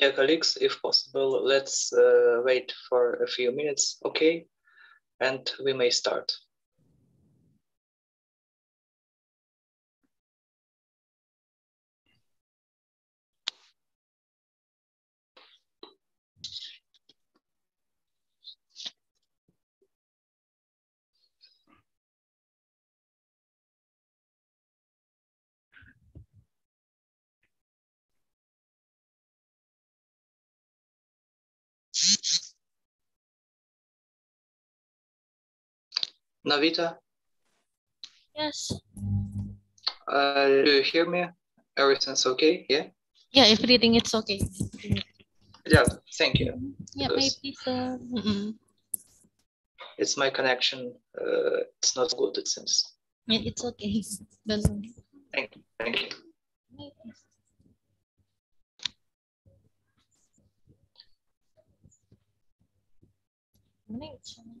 Dear colleagues, if possible, let's uh, wait for a few minutes, okay? And we may start. Navita? Yes. Uh, do you hear me? Everything's okay? Yeah? Yeah, everything it's okay. Yeah, thank you. Yeah, maybe so. Mm -mm. It's my connection. Uh, it's not good, it seems. Yeah, it's okay. Thank you. Thank you. Thank you.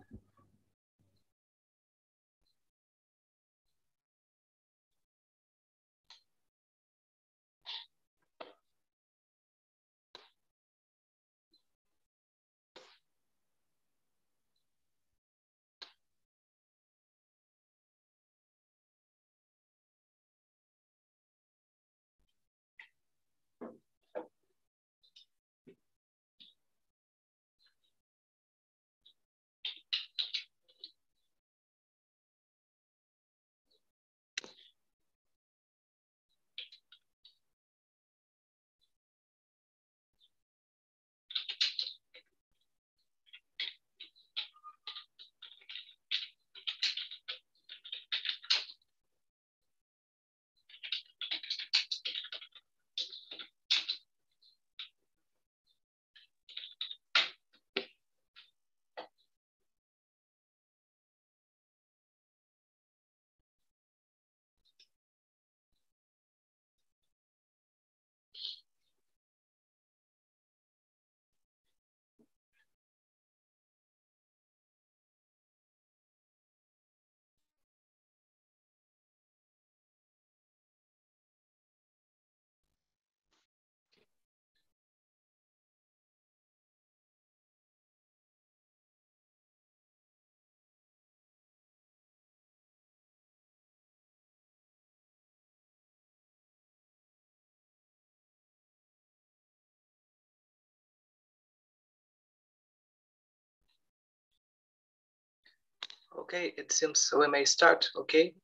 Okay, it seems we may start, okay?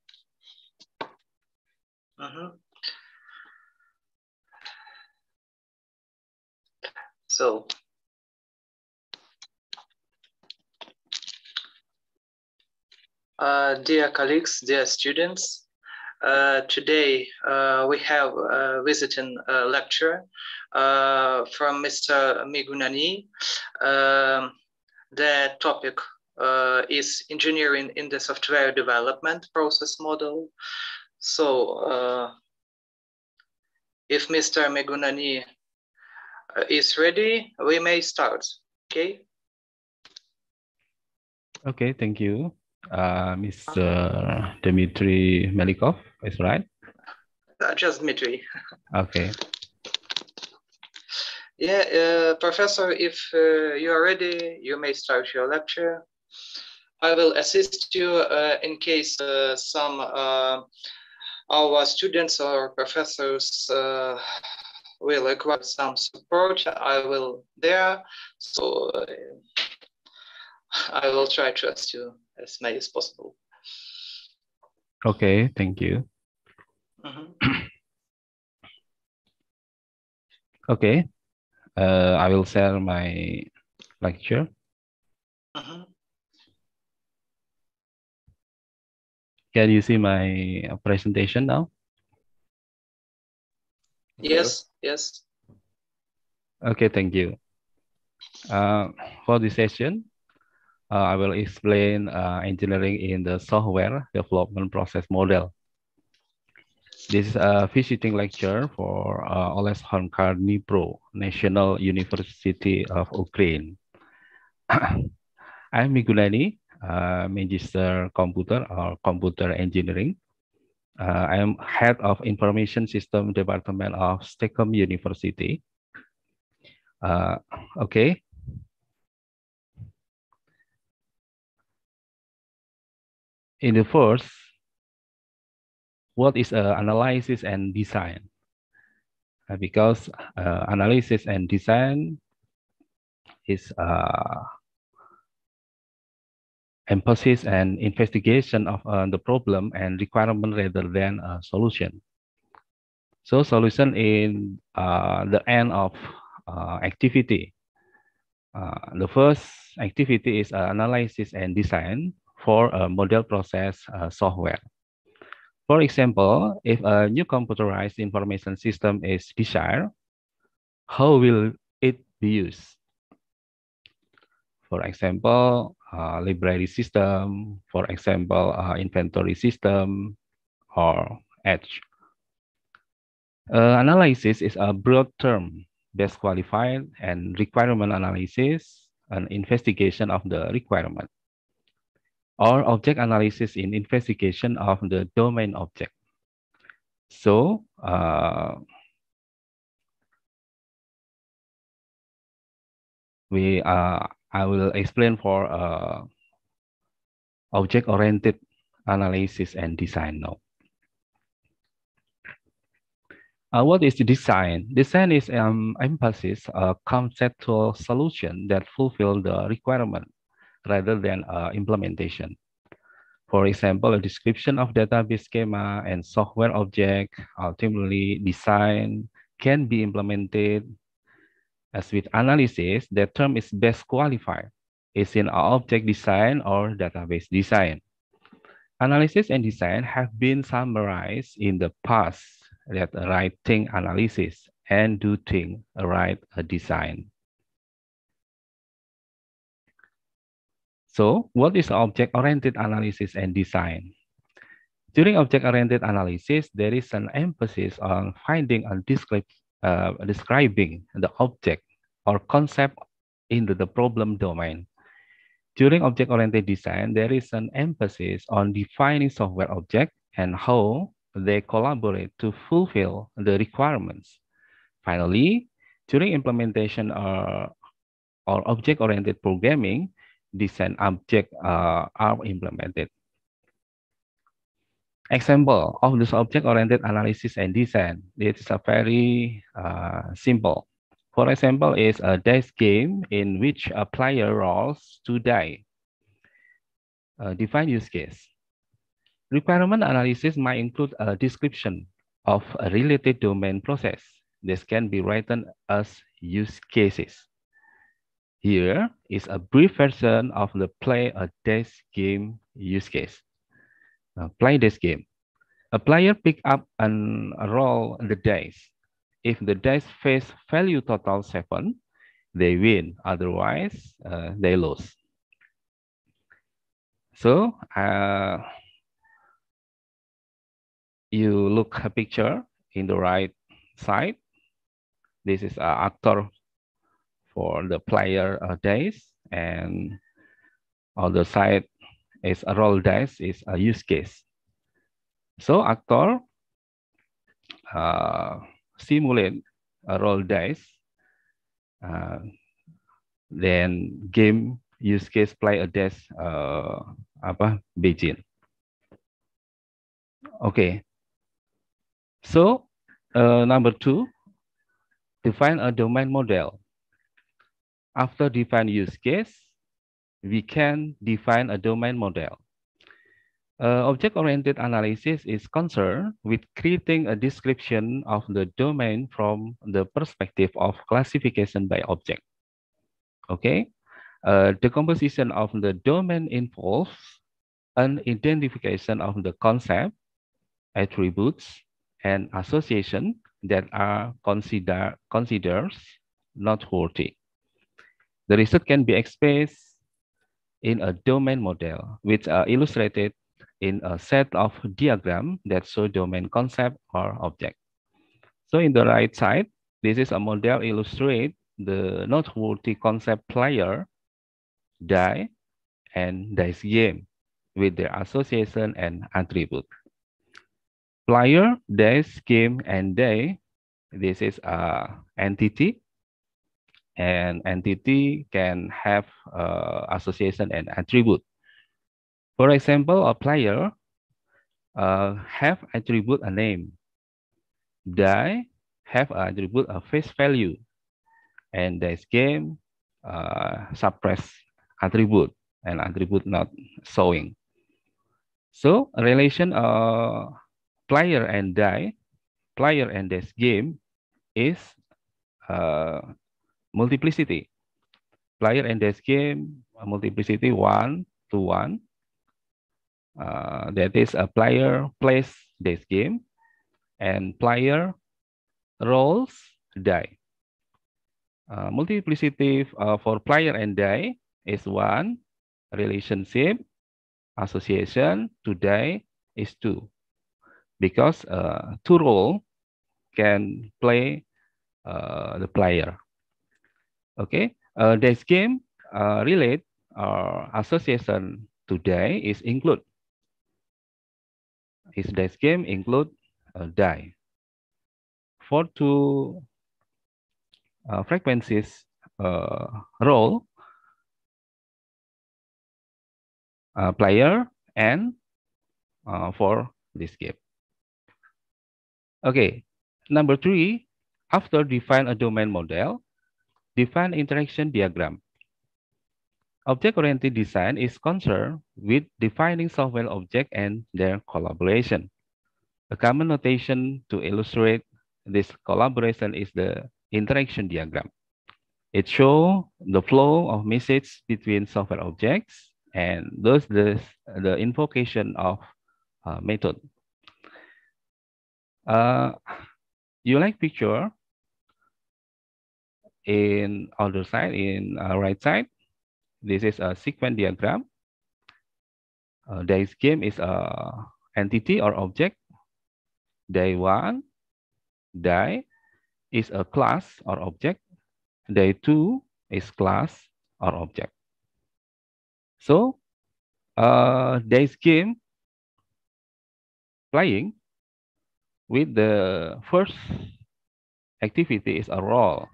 Mm -hmm. So, uh, dear colleagues, dear students, uh, today uh, we have a uh, visiting uh, lecture uh, from Mr. Migunani. Um, the topic uh, is engineering in the software development process model. So uh, if Mr. Megunani uh, is ready, we may start, okay? Okay, thank you. Uh, Mr. Uh, Dmitry Melikov, is right? Uh, just Dmitry. Okay. Yeah, uh, Professor, if uh, you are ready, you may start your lecture. I will assist you uh, in case uh, some uh, our students or professors uh, will require some support. I will there. So uh, I will try to assist you as many as possible. Okay, thank you. Mm -hmm. okay, uh, I will share my lecture. Mm -hmm. Can you see my uh, presentation now? Yes, yes. Okay, thank you. Uh, for this session, uh, I will explain uh, engineering in the software development process model. This is a visiting lecture for uh, Oles Honkar Dnipro, National University of Ukraine. I'm Migulani, uh, Magister Computer or Computer Engineering. Uh, I am head of Information System Department of Stockholm University. Uh, okay. In the first, what is uh, analysis and design? Uh, because uh, analysis and design is uh, emphasis and investigation of uh, the problem and requirement rather than a solution. So solution in uh, the end of uh, activity. Uh, the first activity is uh, analysis and design for a model process uh, software. For example, if a new computerized information system is desired, how will it be used? for example, uh, library system, for example, uh, inventory system, or edge. Uh, analysis is a broad term best qualified and requirement analysis an investigation of the requirement or object analysis in investigation of the domain object. So uh, we are uh, I will explain for uh, object-oriented analysis and design now. Uh, what is design? Design is um, emphasis a uh, conceptual solution that fulfill the requirement rather than uh, implementation. For example, a description of database schema and software object, ultimately design can be implemented as with analysis, the term is best qualified. It's in object design or database design. Analysis and design have been summarized in the past that writing analysis and do thing right design. So what is object-oriented analysis and design? During object-oriented analysis, there is an emphasis on finding a discrete uh, describing the object or concept into the problem domain. During object-oriented design, there is an emphasis on defining software objects and how they collaborate to fulfill the requirements. Finally, during implementation or, uh, or object-oriented programming, design objects uh, are implemented. Example of this object-oriented analysis and design. It is a very uh, simple. For example, is a dice game in which a player rolls two die. Uh, define use case. Requirement analysis might include a description of a related domain process. This can be written as use cases. Here is a brief version of the play a dice game use case play this game. A player pick up and roll the dice. If the dice face value total seven, they win. Otherwise, uh, they lose. So uh, you look a picture in the right side. This is an actor for the player uh, dice, and on the side is a roll dice is a use case. So actor uh, simulate a roll dice, uh, then game use case play a dice uh, apa Okay. So uh, number two, define a domain model. After define use case, we can define a domain model. Uh, Object-oriented analysis is concerned with creating a description of the domain from the perspective of classification by object. Okay, uh, the composition of the domain involves an identification of the concept, attributes, and association that are consider, considered noteworthy. The result can be expressed in a domain model, which are illustrated in a set of diagram that show domain concept or object. So in the right side, this is a model illustrate the noteworthy concept player, die, and dice game with their association and attribute. Player, dice, game, and die. This is a entity an entity can have uh, association and attribute. For example, a player uh, have attribute a name. Die have attribute a face value. And this game uh, suppress attribute and attribute not showing. So relation uh, player and die, player and this game is uh, multiplicity. Player in this game, uh, multiplicity 1 to 1. Uh, that is a player plays this game and player rolls die. Uh, multiplicity uh, for player and die is 1. Relationship, association to die is 2. Because uh, two role can play uh, the player. Okay, uh, this game uh, relate or uh, association today is include. Is this game include uh, die? For two uh, frequencies uh, role, uh, player and uh, for this game. Okay, number three, after define a domain model, Define interaction diagram. Object-oriented design is concerned with defining software objects and their collaboration. A common notation to illustrate this collaboration is the interaction diagram. It shows the flow of messages between software objects and thus the, the invocation of a uh, method. Uh, you like picture in other side, in uh, right side, this is a sequence diagram. Uh, dice game is a entity or object. Day one, die is a class or object. Day two is class or object. So, uh, dice game playing with the first activity is a role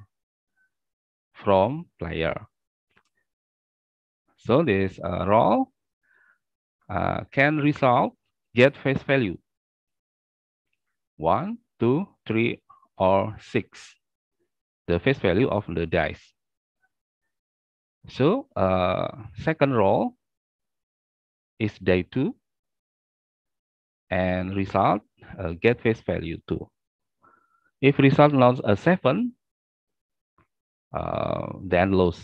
from player. So this uh, role uh, can result get face value. One, two, three, or six. The face value of the dice. So uh, second roll is day two and result uh, get face value two. If result not a seven, uh, lose.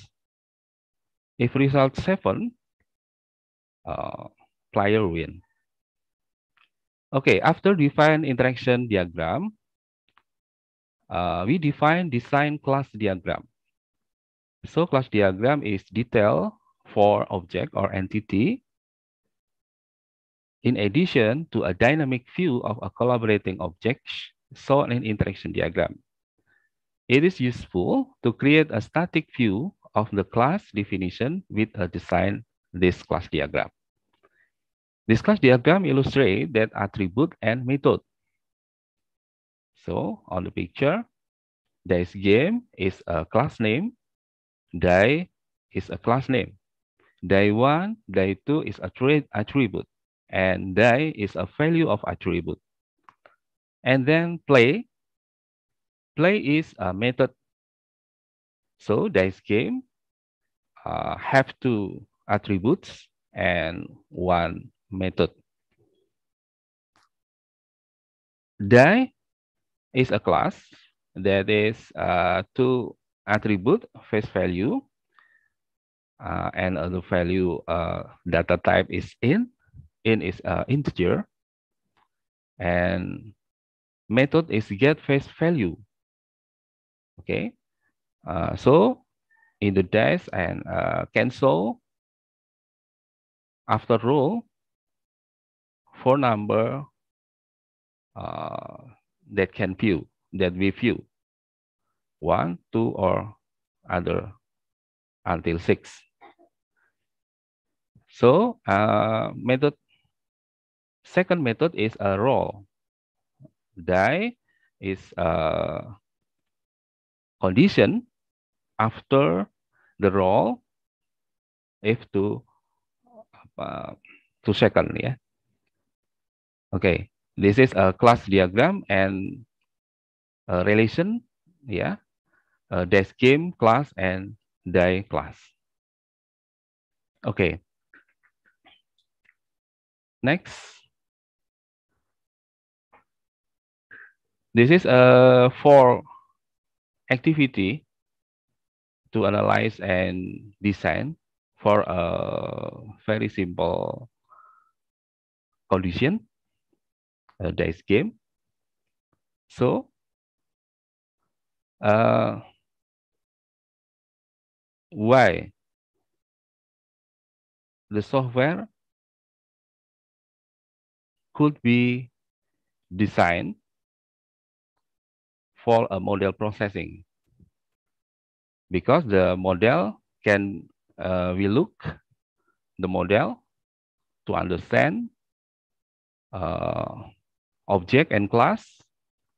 If result seven, uh, player win. Okay, after define interaction diagram, uh, we define design class diagram. So class diagram is detail for object or entity in addition to a dynamic view of a collaborating object shown in interaction diagram. It is useful to create a static view of the class definition with a design this class diagram. This class diagram illustrates that attribute and method. So on the picture, this game is a class name, die is a class name, die one, die two is a trade attribute, and die is a value of attribute. And then play Play is a method. So dice game uh, have two attributes and one method. Die is a class that is uh, two attribute face value uh, and other value uh, data type is in. In is uh, integer and method is get face value Okay, uh, so in the dash and uh, cancel after rule for number uh, that can view that we view one, two, or other until six. So uh, method second method is a roll. Die is uh, condition after the roll if to apa to second ya. Yeah. Okay, this is a class diagram and a relation ya. Yeah. dash game class and die class. Okay. Next. This is a for activity to analyze and design for a very simple condition, a dice game. So uh, why the software could be designed for a model processing because the model can uh, we look the model to understand uh, object and class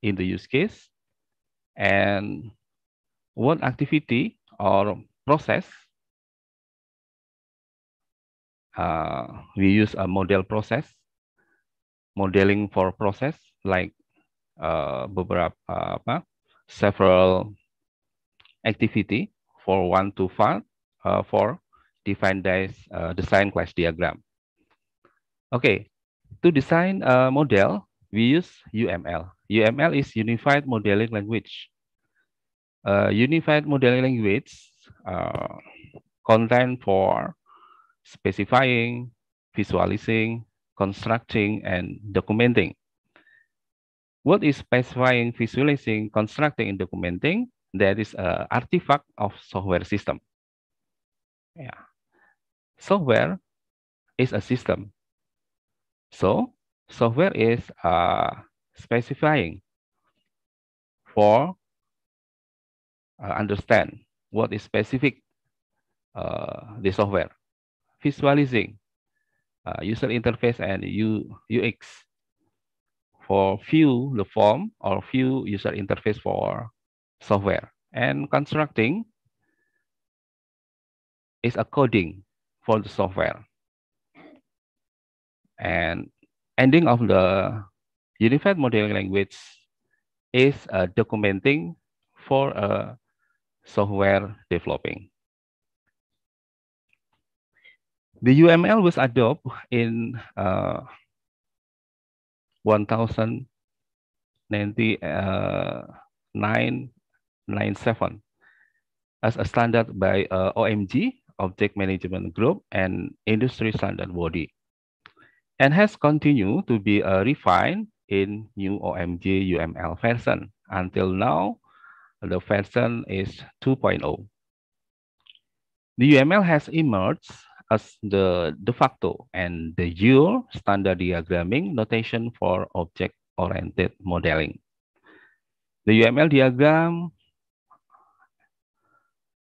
in the use case and what activity or process uh, we use a model process modeling for process like uh, beberapa uh, apa several activity for one to five uh, for define dice uh, eh, design class diagram. Okay, to design a model, we use UML. UML is Unified Modeling Language. Uh, unified Modeling Language uh, content for specifying, visualizing, constructing, and documenting What is specifying, visualizing, constructing, and documenting? That is an uh, artifact of software system. Yeah. Software is a system. So software is uh, specifying for uh, understand what is specific uh, the software, visualizing uh, user interface and U, UX for view the form or view user interface for software. And constructing is a coding for the software. And ending of the unified modeling language is uh, documenting for a uh, software developing. The UML was adopted in uh, 1997 uh, as a standard by uh, OMG, Object Management Group, and industry standard body, and has continued to be uh, refined in new OMG UML version. Until now, the version is 2.0. The UML has emerged as the de facto and the jure standard diagramming notation for object-oriented modeling. The UML diagram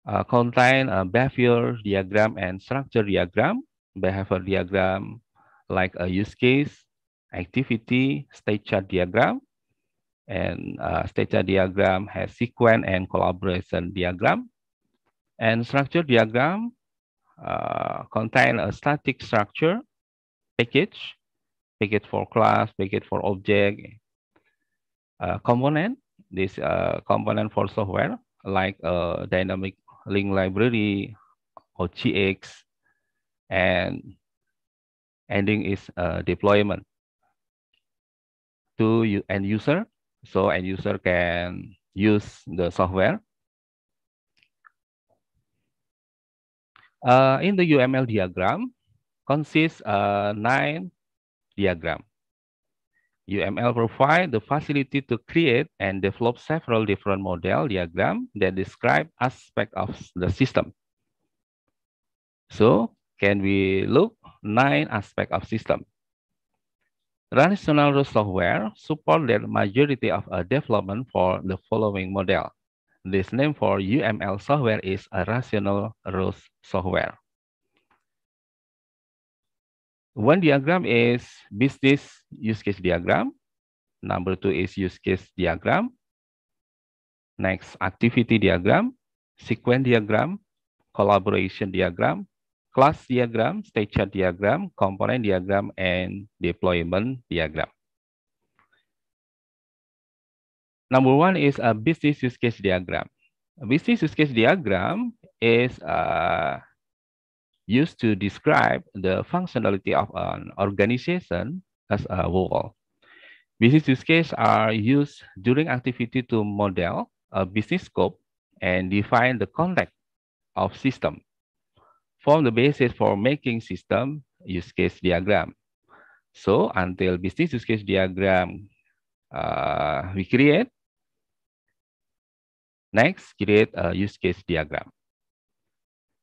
uh, contain a behavior diagram and structure diagram, behavior diagram like a use case, activity, state chart diagram, and uh, state chart diagram has sequence and collaboration diagram, and structure diagram uh, contain a static structure package, package for class, package for object, uh, component, this uh, component for software, like a dynamic link library or GX, and ending is uh, deployment to end user. So end user can use the software Uh, in the UML diagram, consists uh, nine diagram. UML provide the facility to create and develop several different model diagram that describe aspect of the system. So can we look nine aspect of system? Rational software support the majority of a uh, development for the following model. This name for UML software is a rational rules software. One diagram is business use case diagram. Number two is use case diagram. Next, activity diagram, sequence diagram, collaboration diagram, class diagram, stage chart diagram, component diagram, and deployment diagram. number one is a business use case diagram. A business use case diagram is uh, used to describe the functionality of an organization as a whole. Business use cases are used during activity to model a business scope and define the context of system. Form the basis for making system use case diagram. So until business use case diagram uh, we create, Next, create a use case diagram.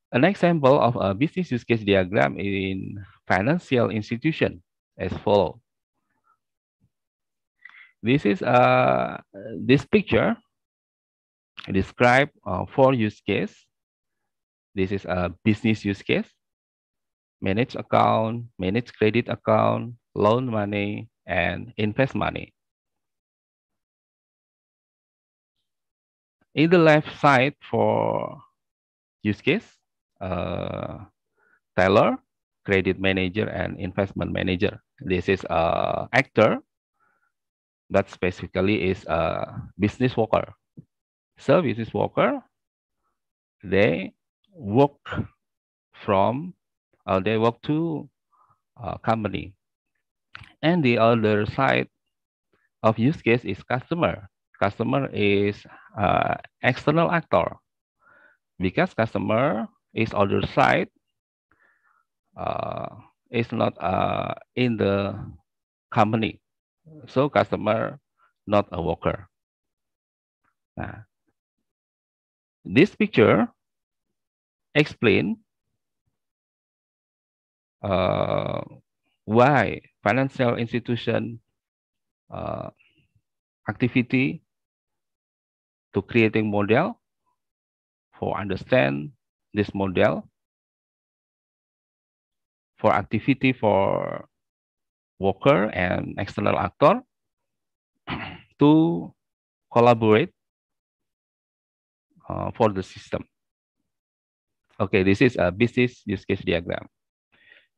An example of a business use case diagram in financial institution as follow. This is uh, this picture describe uh, four use case. This is a business use case, manage account, manage credit account, loan money, and invest money. in the left side for use case, uh, teller, credit manager, and investment manager. This is a uh, actor that specifically is a business worker. So business worker, they work from, uh, they work to a company. And the other side of use case is customer. Customer is uh, external actor because customer is other side uh, is not uh, in the company so customer not a worker uh, this picture explain uh, why financial institution uh, activity to creating model for understand this model for activity for worker and external actor to collaborate uh, for the system. Okay, this is a business use case diagram.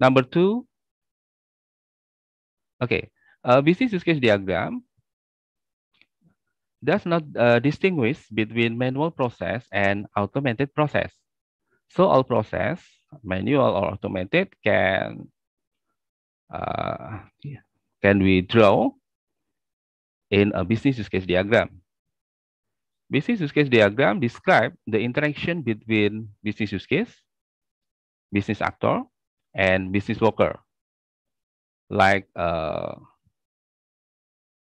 Number two, okay, a business use case diagram does not uh, distinguish between manual process and automated process. So all process, manual or automated, can uh, can we draw in a business use case diagram. Business use case diagram describe the interaction between business use case, business actor, and business worker, like a uh,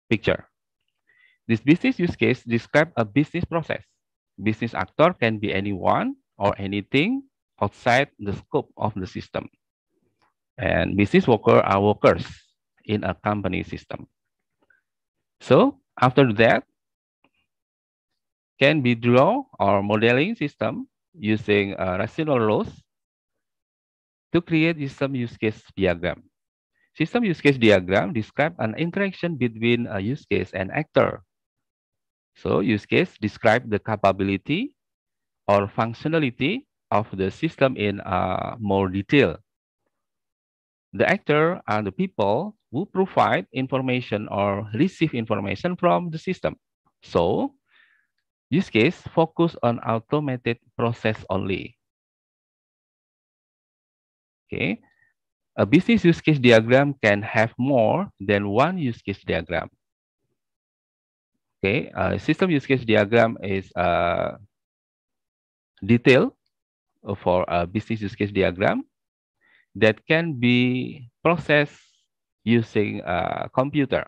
picture. This business use case describes a business process. Business actor can be anyone or anything outside the scope of the system. And business worker are workers in a company system. So after that, can be draw or modeling system using uh, rational laws to create system use case diagram. System use case diagram describe an interaction between a use case and actor so use case describe the capability or functionality of the system in uh, more detail. The actor are the people who provide information or receive information from the system. So use case focus on automated process only. Okay, a business use case diagram can have more than one use case diagram. Okay, uh, system use case diagram is a uh, detail for a business use case diagram that can be processed using a computer.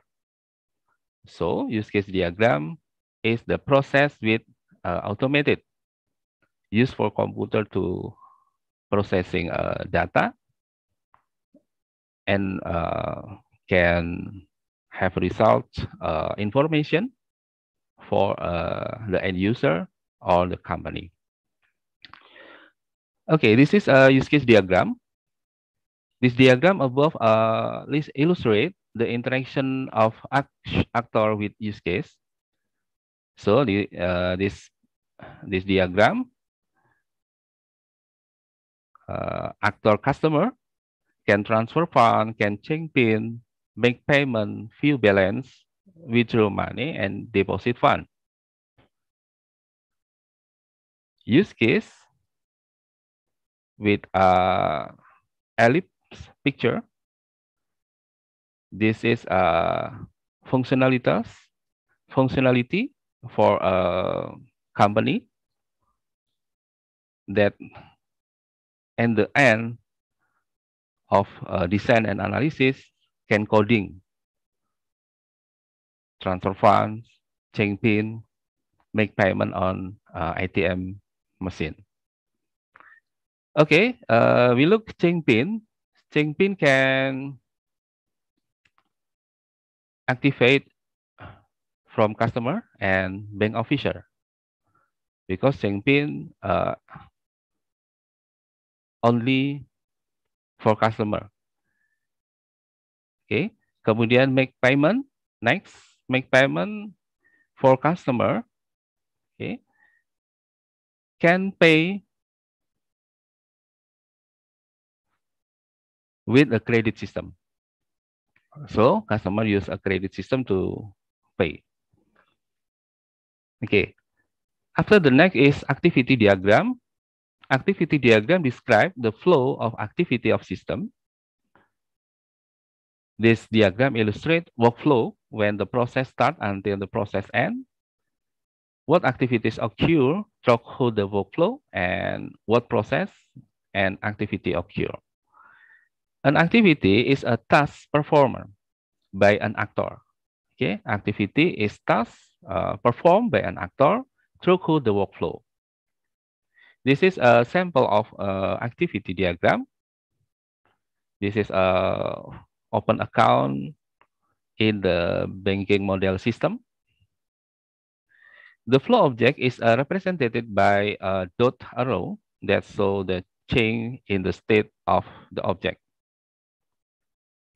So use case diagram is the process with uh, automated used for computer to processing uh, data and uh, can have result uh, information for uh, the end user or the company. Okay, this is a use case diagram. This diagram above uh, list illustrate the interaction of act actor with use case. So the, uh, this, this diagram, uh, actor customer can transfer fund, can change pin, make payment, view balance, withdraw money, and deposit fund. Use case with a ellipse picture. This is a functionalities, functionality for a company that and the end of uh, design and analysis can coding transfer funds, change PIN, make payment on uh, ATM machine. Okay, uh, we look change PIN. Change PIN can activate from customer and bank officer because change PIN uh, only for customer. Okay, kemudian make payment next make payment for customer, okay, can pay with a credit system. So customer use a credit system to pay. Okay. After the next is activity diagram. Activity diagram describe the flow of activity of system. This diagram illustrate workflow when the process starts until the process end, what activities occur who the workflow, and what process and activity occur. An activity is a task performed by an actor. Okay, activity is task uh, performed by an actor who the workflow. This is a sample of uh, activity diagram. This is a open account in the banking model system. The flow object is uh, represented by a dot arrow that show the change in the state of the object.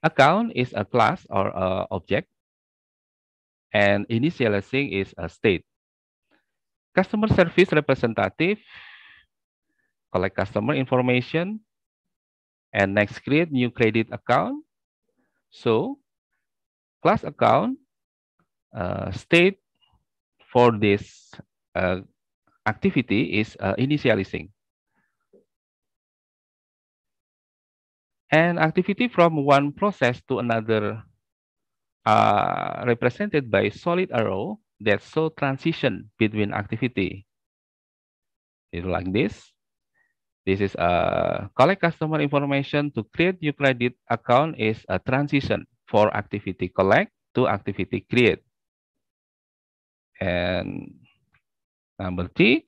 Account is a class or a object, and initializing is a state. Customer service representative collect customer information, and next create new credit account. So class account uh, state for this uh, activity is uh, initializing. And activity from one process to another uh, represented by solid arrow that show transition between activity. It's like this. This is a uh, collect customer information to create new credit account is a transition for activity collect to activity create. And number three,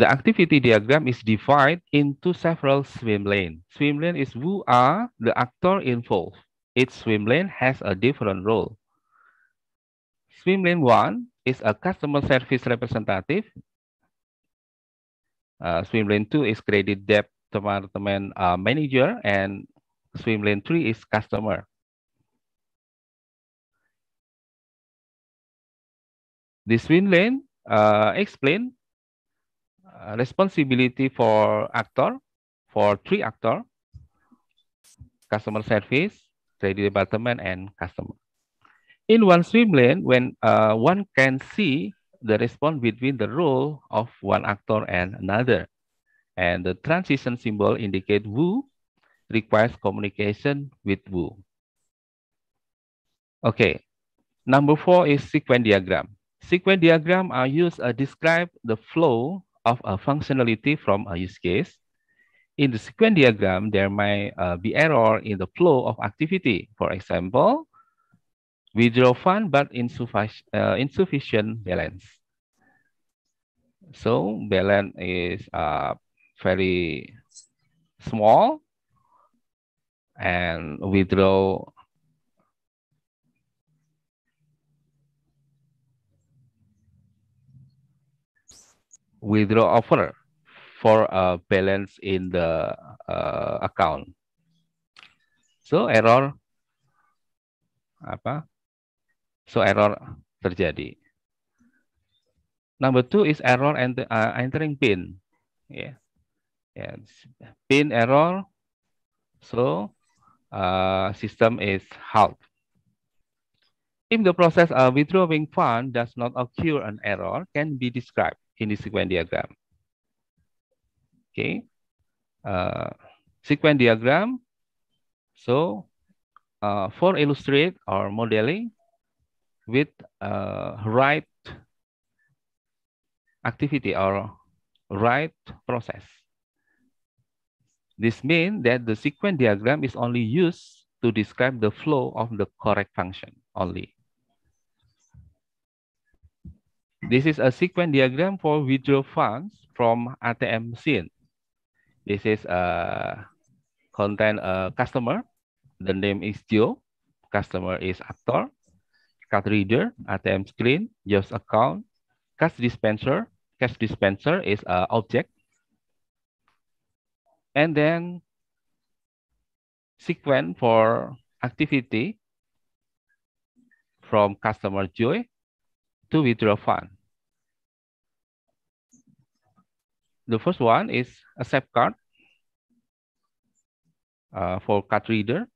the activity diagram is divided into several swim lanes. Swim lane is who are the actor involved. Each swim lane has a different role. Swim lane one is a customer service representative. Uh, swim lane two is credit debt department uh, manager and swim lane three is customer. This swim lane uh, explain uh, responsibility for actor, for three actor, customer service, trade department, and customer. In one swim lane, when uh, one can see the response between the role of one actor and another. And the transition symbol indicate who requires communication with Wu. Okay, number four is sequence diagram. Sequence diagram are used to describe the flow of a functionality from a use case. In the sequence diagram, there might uh, be error in the flow of activity. For example, withdraw fund but insuffic uh, insufficient balance. So balance is uh, very small and withdraw withdraw offer for a balance in the uh, account. So error apa? So error terjadi. Number two is error enter, uh, entering pin. Yeah. Yes. Pin error. So Uh, system is halt. If the process of withdrawing fund does not occur, an error can be described in the sequence diagram. Okay, uh, sequence diagram. So uh, for illustrate or modeling with uh, right activity or right process. This means that the sequence diagram is only used to describe the flow of the correct function only. This is a sequence diagram for withdraw funds from ATM machine. This is a contain a customer. The name is Joe. Customer is actor. Card reader, ATM screen, just account, cash dispenser. Cash dispenser is an uh, object. and then sequence for activity from customer joy to withdraw fund. The first one is accept card uh, for card reader.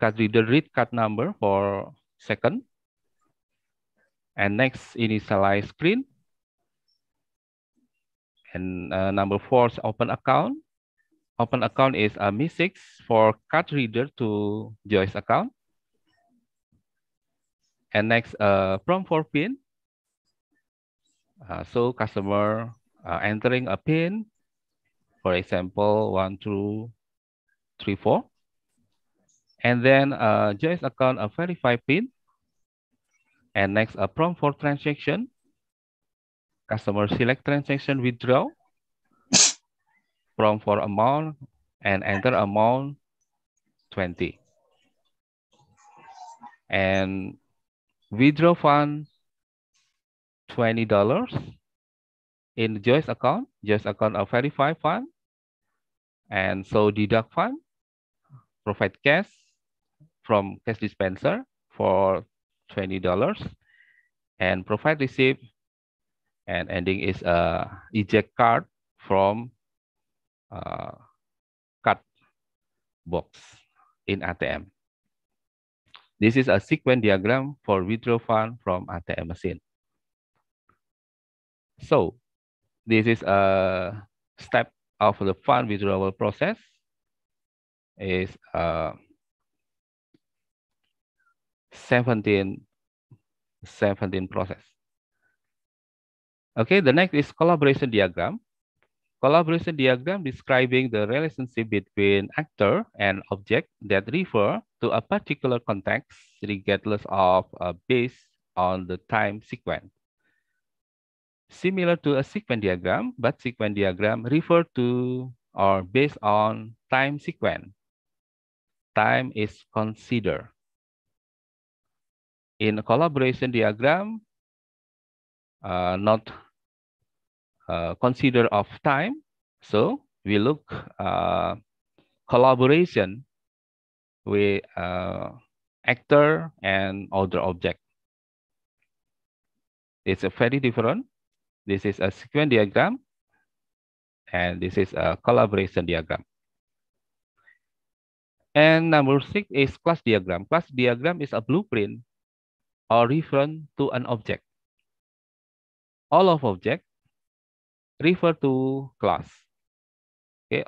Card reader read card number for second. And next initialize screen. And uh, number four is open account. open account is a M six for card reader to Joyce account. And next, uh, prompt for PIN. Uh, so customer uh, entering a PIN, for example, one, two, three, four. And then uh, Joyce account a verify PIN. And next, a prompt for transaction. Customer select transaction withdraw from for amount and enter amount 20. And withdraw fund $20 in Joyce account. Joyce account a verified fund. And so deduct fund, provide cash from cash dispenser for $20 and provide receipt and ending is a uh, eject card from uh, box in ATM. This is a sequence diagram for withdraw fund from ATM machine. So this is a step of the fund withdrawal process is uh, 17, 17 process. Okay, the next is collaboration diagram. Collaboration diagram describing the relationship between actor and object that refer to a particular context regardless of uh, base on the time sequence. Similar to a sequence diagram, but sequence diagram refer to or based on time sequence. Time is considered. In a collaboration diagram, uh, not uh, consider of time. So we look uh, collaboration with uh, actor and other object. It's a very different. This is a sequence diagram and this is a collaboration diagram. And number six is class diagram. Class diagram is a blueprint or reference to an object. All of object refer to class. Okay,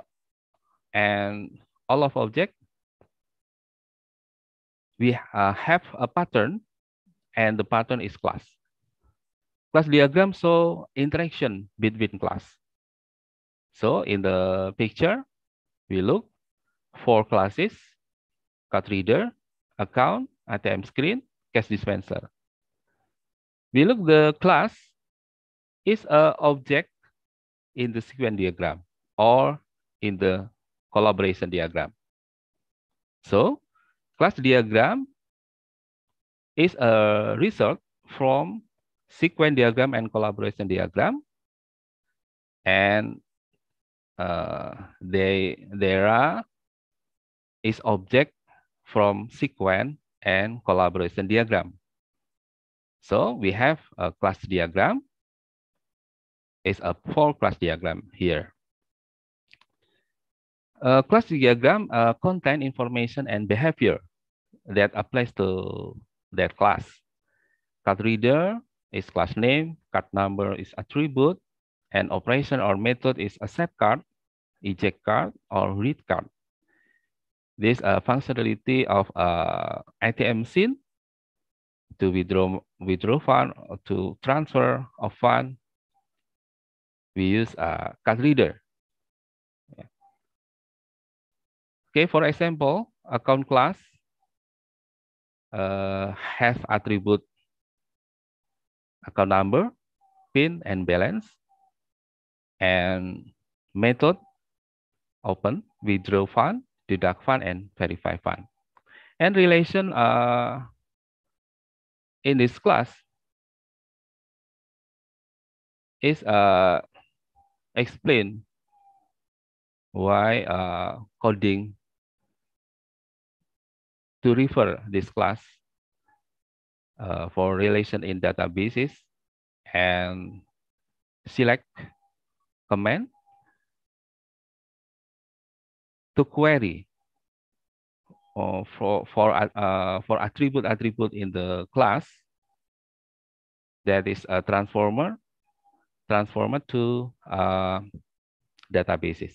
and all of object, we uh, have a pattern and the pattern is class. Class diagram show interaction between class. So in the picture, we look four classes, card reader, account, ATM screen, cash dispenser. We look the class is a object in the sequence diagram or in the collaboration diagram. So class diagram is a result from sequence diagram and collaboration diagram. And uh, they, there are is object from sequence and collaboration diagram. So we have a class diagram is a four class diagram here. A class diagram uh, contain information and behavior that applies to that class. Card reader is class name, card number is attribute, and operation or method is accept card, eject card, or read card. This uh, functionality of uh, ATM scene to withdraw, withdraw fund, to transfer of fund, we use a card reader. Okay, for example, account class uh, have attribute account number, pin and balance, and method open, withdraw fund, deduct fund, and verify fund. And relation uh, in this class is a uh, explain why uh, coding to refer this class uh, for relation in databases and select command to query or uh, for for uh, uh, for attribute attribute in the class that is a transformer transformed to uh, databases.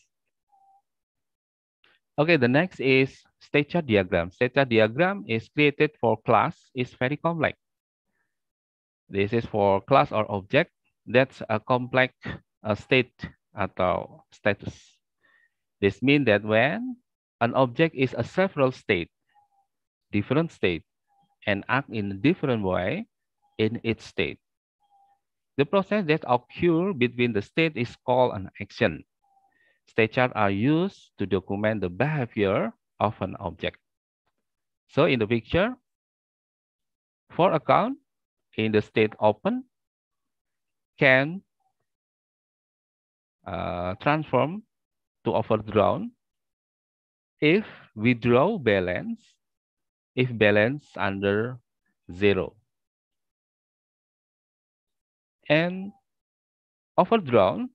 Okay, the next is state chart diagram. State chart diagram is created for class. It's very complex. This is for class or object. That's a complex uh, state or status. This means that when an object is a several state, different state, and act in a different way in its state. The process that occurs between the state is called an action. State charts are used to document the behavior of an object. So in the picture, for account in the state open can uh, transform to overdrawn if withdraw balance if balance under zero and overdrawn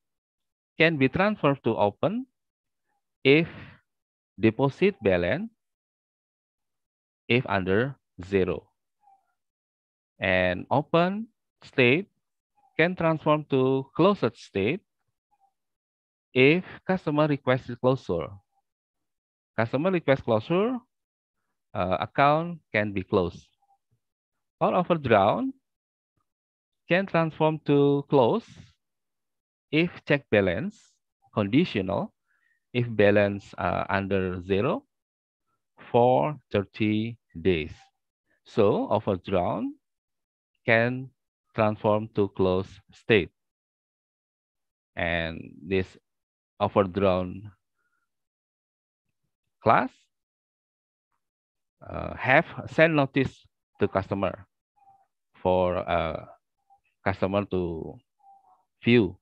can be transferred to open if deposit balance if under zero. And open state can transform to closed state if customer requests closure. Customer requests closure, uh, account can be closed. Or overdrawn can transform to close if check balance conditional if balance uh, under zero for 30 days. So overdrawn can transform to close state. And this overdrawn class uh, have send notice to customer for uh, customer to view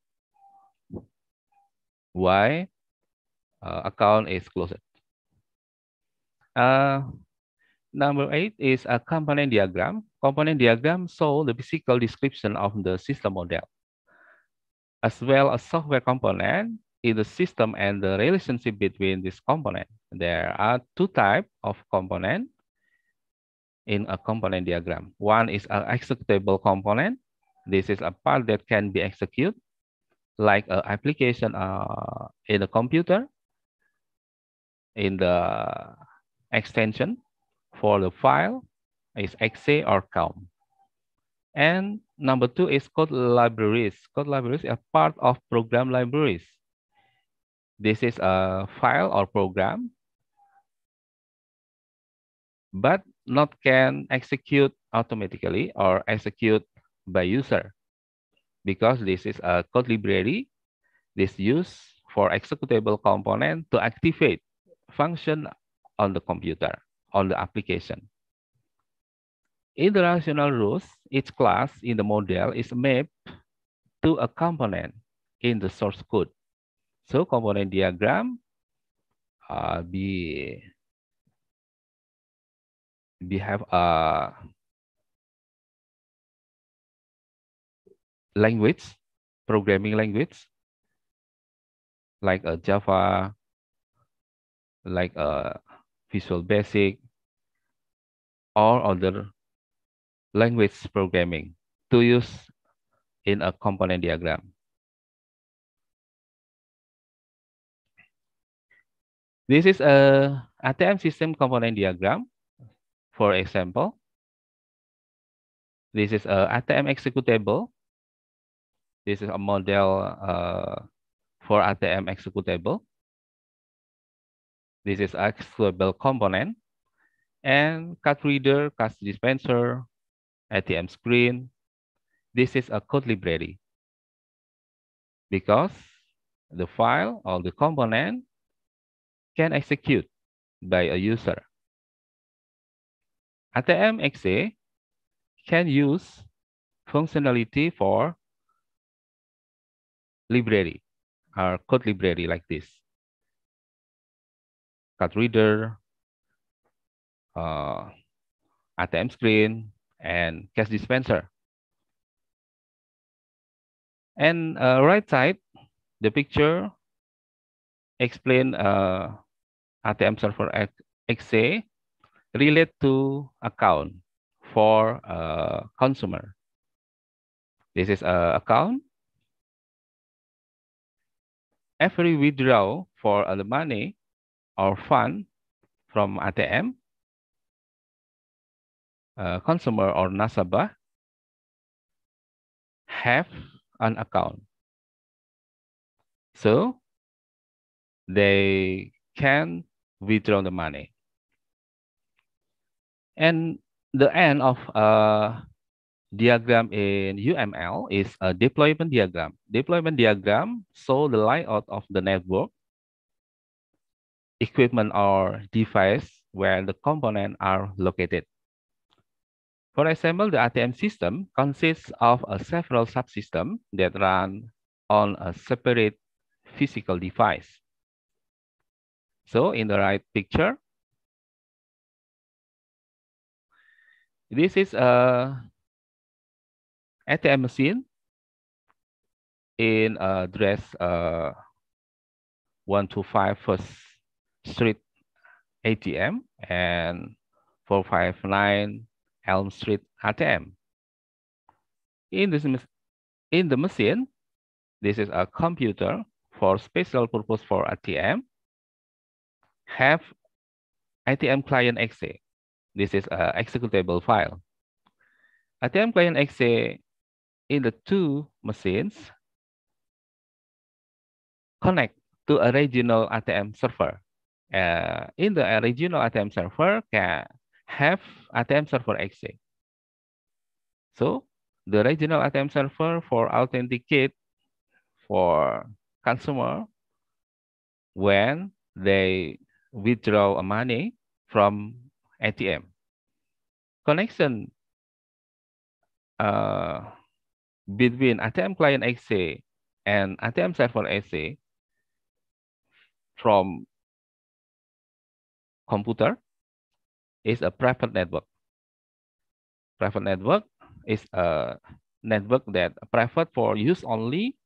why uh, account is closed. Uh, number eight is a component diagram. Component diagram show the physical description of the system model, as well as software component in the system and the relationship between this component. There are two types of component in a component diagram. One is an executable component this is a part that can be executed like an application uh, in a computer, in the extension for the file is exe or com. And number two is code libraries. Code libraries are part of program libraries. This is a file or program, but not can execute automatically or execute by user because this is a code library. This used for executable component to activate function on the computer, on the application. In the rational rules, each class in the model is mapped to a component in the source code. So component diagram uh, be we have a language, programming language, like a uh, Java, like a uh, Visual Basic, or other language programming to use in a component diagram. This is a ATM system component diagram. For example, this is a ATM executable This is a model uh, for ATM executable. This is executable component. And card reader, card dispenser, ATM screen. This is a code library because the file or the component can execute by a user. ATM XA can use functionality for library or code library like this. Cut reader, uh, ATM screen, and cash dispenser. And uh, right side, the picture explain uh, ATM server XA relate to account for a uh, consumer. This is a uh, account every withdrawal for the money or fund from ATM, uh, consumer or nasabah have an account. So they can withdraw the money. And the end of uh, diagram in UML is a deployment diagram. Deployment diagram show the layout of the network, equipment or device where the components are located. For example, the ATM system consists of a several subsystems that run on a separate physical device. So in the right picture, this is a ATM machine in address uh, 125 First Street ATM and 459 Elm Street ATM. In, this, in the machine, this is a computer for special purpose for ATM. Have ATM client exe. This is an executable file. ATM client exe in the two machines connect to a regional ATM server. Uh, in the uh, regional ATM server can have ATM server access. So the regional ATM server for authenticate for consumer when they withdraw money from ATM. Connection uh, between ATM client XA and ATM server XA from computer is a private network. Private network is a network that private for use only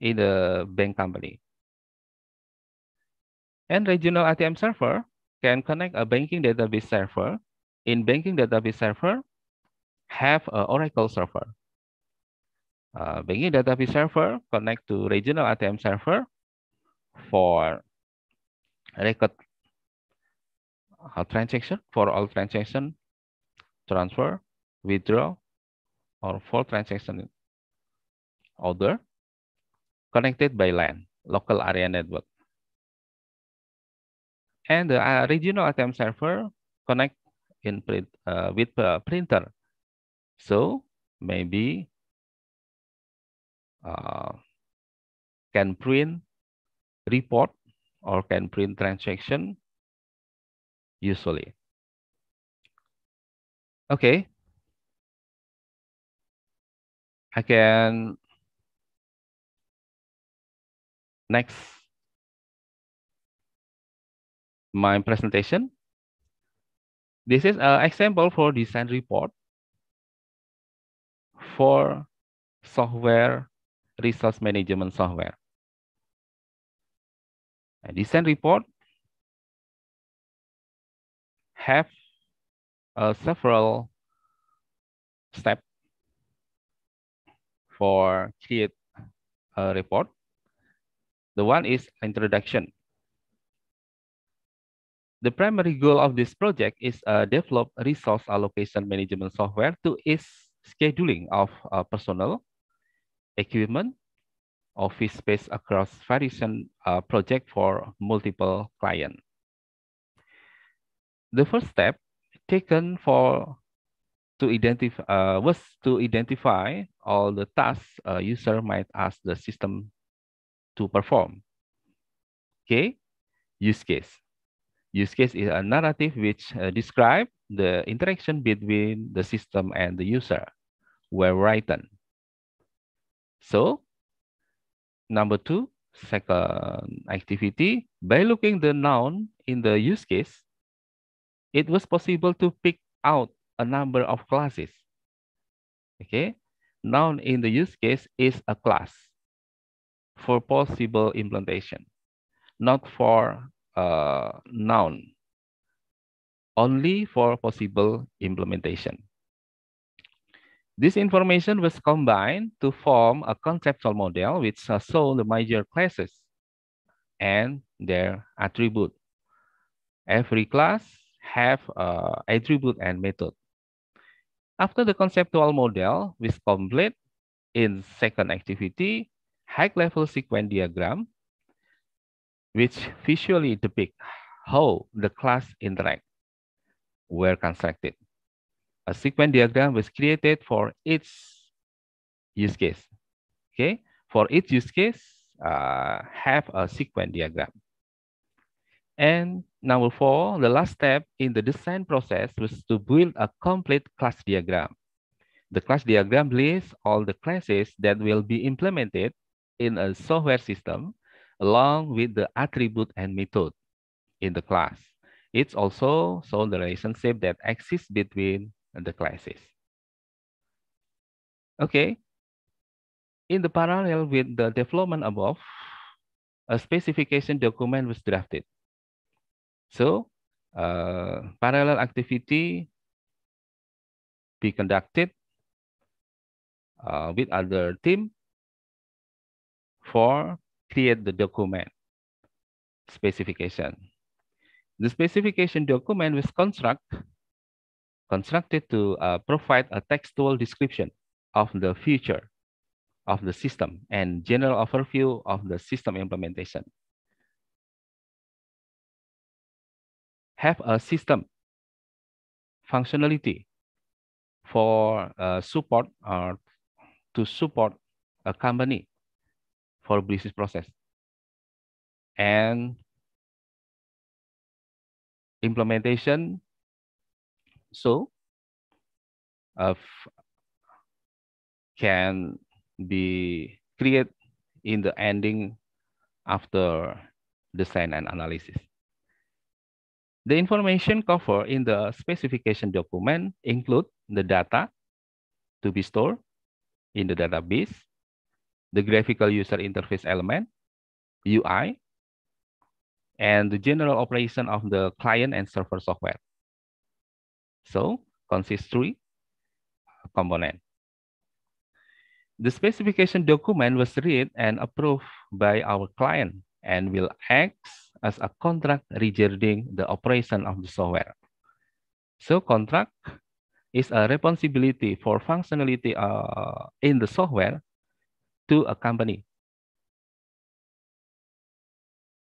in the bank company. And regional ATM server can connect a banking database server. In banking database server, have an Oracle server. Uh, begin database server connect to regional ATM server for record uh, transaction for all transaction transfer withdraw or for transaction order connected by LAN local area network and the uh, regional ATM server connect in print, uh, with uh, printer so maybe uh, can print report or can print transaction usually. Okay. I can next my presentation. This is an example for design report for software resource management software. A recent report have uh, several steps for create a report. The one is introduction. The primary goal of this project is uh, develop resource allocation management software to ease scheduling of uh, personnel equipment, office space across various uh, projects for multiple clients. The first step taken for to identify uh, was to identify all the tasks a user might ask the system to perform. Okay, use case. Use case is a narrative which uh, describes the interaction between the system and the user were written. So number two, second activity, by looking the noun in the use case, it was possible to pick out a number of classes. Okay, noun in the use case is a class for possible implementation, not for noun, only for possible implementation. This information was combined to form a conceptual model which uh, saw the major classes and their attribute. Every class have uh, attribute and method. After the conceptual model was complete in second activity, high-level sequence diagram, which visually depict how the class interact were constructed a sequence diagram was created for each use case. Okay, for each use case, uh, have a sequence diagram. And number four, the last step in the design process was to build a complete class diagram. The class diagram lists all the classes that will be implemented in a software system along with the attribute and method in the class. It's also shown the relationship that exists between the classes. Okay. In the parallel with the development above, a specification document was drafted. So uh, parallel activity be conducted uh, with other team for create the document specification. The specification document was construct constructed to uh, provide a textual description of the future of the system and general overview of the system implementation. Have a system functionality for uh, support or to support a company for business process and implementation so uh, can be created in the ending after design and analysis. The information covered in the specification document include the data to be stored in the database, the graphical user interface element, UI, and the general operation of the client and server software. So consists three component. The specification document was read and approved by our client and will act as a contract regarding the operation of the software. So contract is a responsibility for functionality uh, in the software to a company.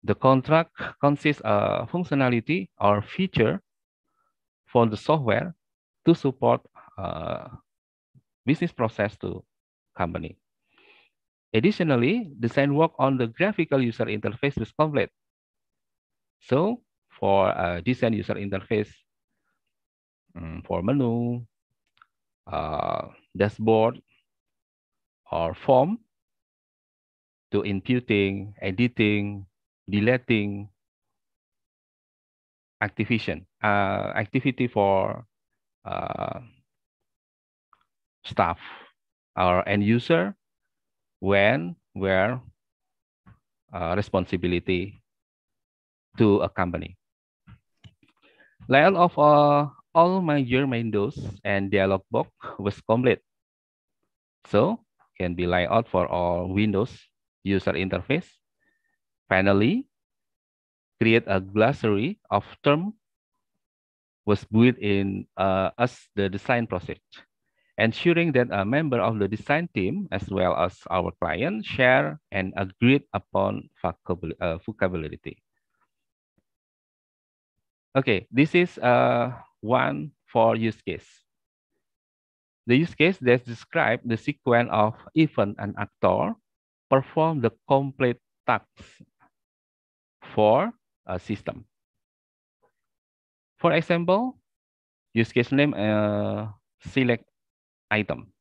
The contract consists of functionality or feature for the software to support uh, business process to company. Additionally, design work on the graphical user interface is complete. So for uh, design user interface, um, for menu, uh, dashboard, or form, to imputing, editing, deleting, activation uh, activity for uh, staff or end user when, where, uh, responsibility to a company. Layout of uh, all major windows and dialog box was complete. So can be layout for all Windows user interface. Finally, create a glossary of term was built in uh, as the design process, ensuring that a member of the design team, as well as our client, share and agreed upon uh, vocabulary. Okay, this is uh, one for use case. The use case that describes the sequence of event and actor perform the complete tasks for a system. For example, use case name uh, select item.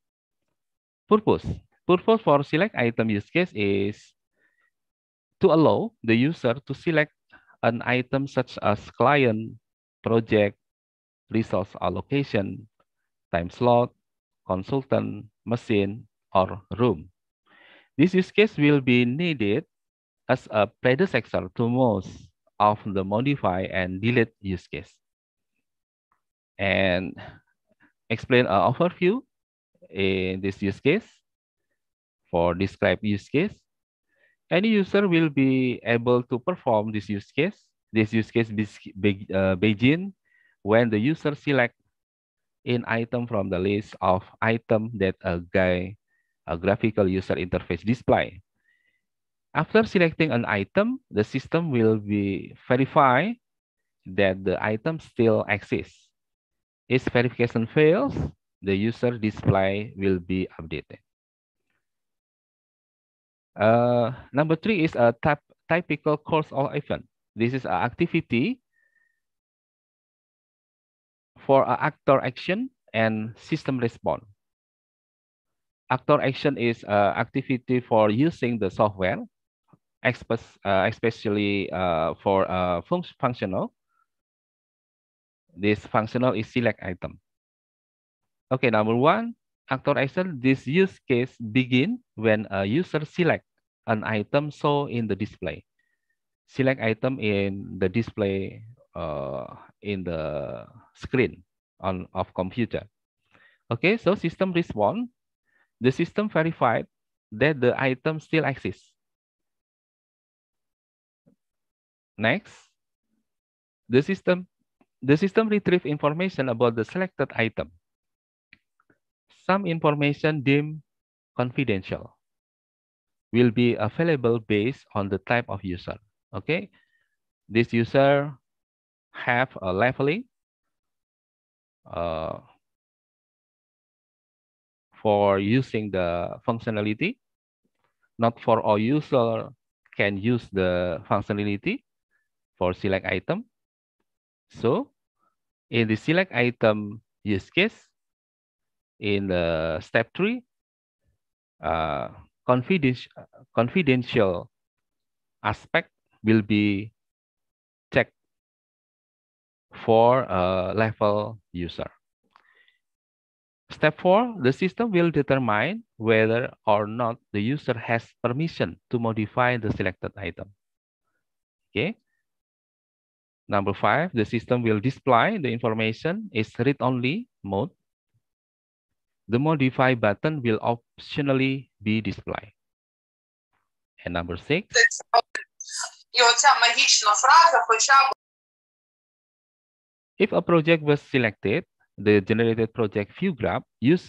Purpose. Purpose for select item use case is to allow the user to select an item such as client, project, resource allocation, time slot, consultant, machine, or room. This use case will be needed as a predecessor to most of the modify and delete use case and explain an overview in this use case for describe use case. Any user will be able to perform this use case. This use case be, be, uh, begin when the user select an item from the list of item that a guy, a graphical user interface display. After selecting an item, the system will be verify that the item still exists. If verification fails, the user display will be updated. Uh, number three is a type, typical course or event. This is an activity for an actor action and system response. Actor action is an activity for using the software, uh, especially uh, for uh, functional this functional is select item. Okay, number one, actor This use case begin when a user select an item so in the display. Select item in the display uh, in the screen on of computer. Okay, so system respond. The system verified that the item still exists. Next, the system the system retrieves information about the selected item. Some information deemed confidential will be available based on the type of user. Okay, this user have a leveling uh, for using the functionality. Not for all user can use the functionality for select item. So in the select item use case, in the step three, uh, confidential, confidential aspect will be checked for a level user. Step four, the system will determine whether or not the user has permission to modify the selected item. Okay. Number five, the system will display the information is read-only mode. The modify button will optionally be displayed. And number six. If a project was selected, the generated project view graph use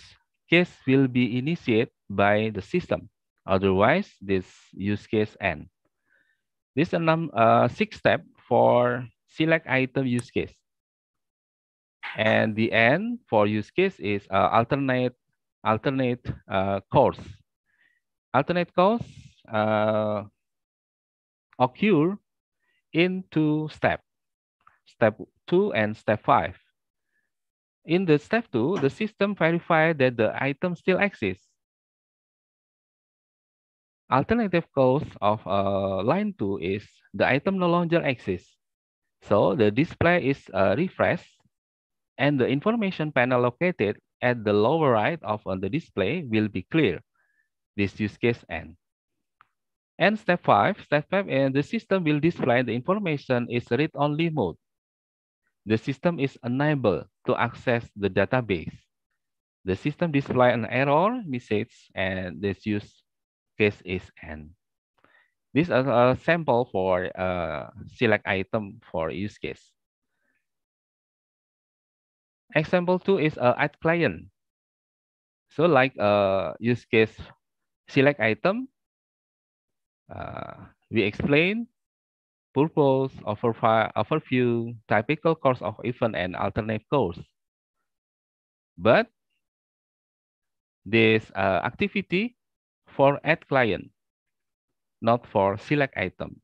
case will be initiated by the system. Otherwise, this use case end. This is a uh, six step for select item use case. And the N for use case is uh, alternate alternate uh, course. Alternate course uh, occur in two steps, step two and step five. In the step two, the system verifies that the item still exists. Alternative cause of uh, line two is the item no longer exists. So the display is uh, refreshed and the information panel located at the lower right of uh, the display will be clear. This use case end. And step five, step five, and the system will display the information is read-only mode. The system is unable to access the database. The system display an error message and this use case is end. This is a sample for a uh, select item for use case. Example two is a uh, add client. So like a uh, use case select item, uh, we explain purpose, overview, typical course of event, and alternate course. But this uh, activity for add client not for select item.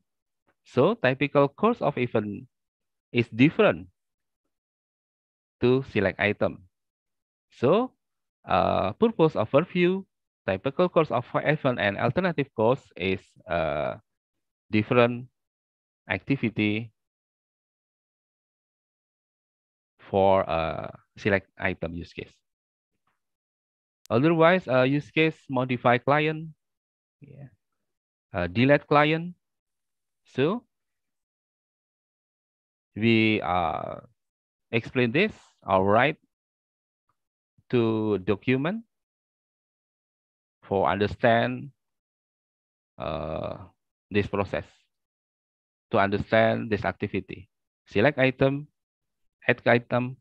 So typical course of event is different to select item. So uh, purpose overview, typical course of event and alternative course is uh, different activity for a uh, select item use case. Otherwise, a uh, use case modify client. Yeah uh, delete client. So we uh, explain this, all right, to document for understand uh, this process, to understand this activity. Select item, add item,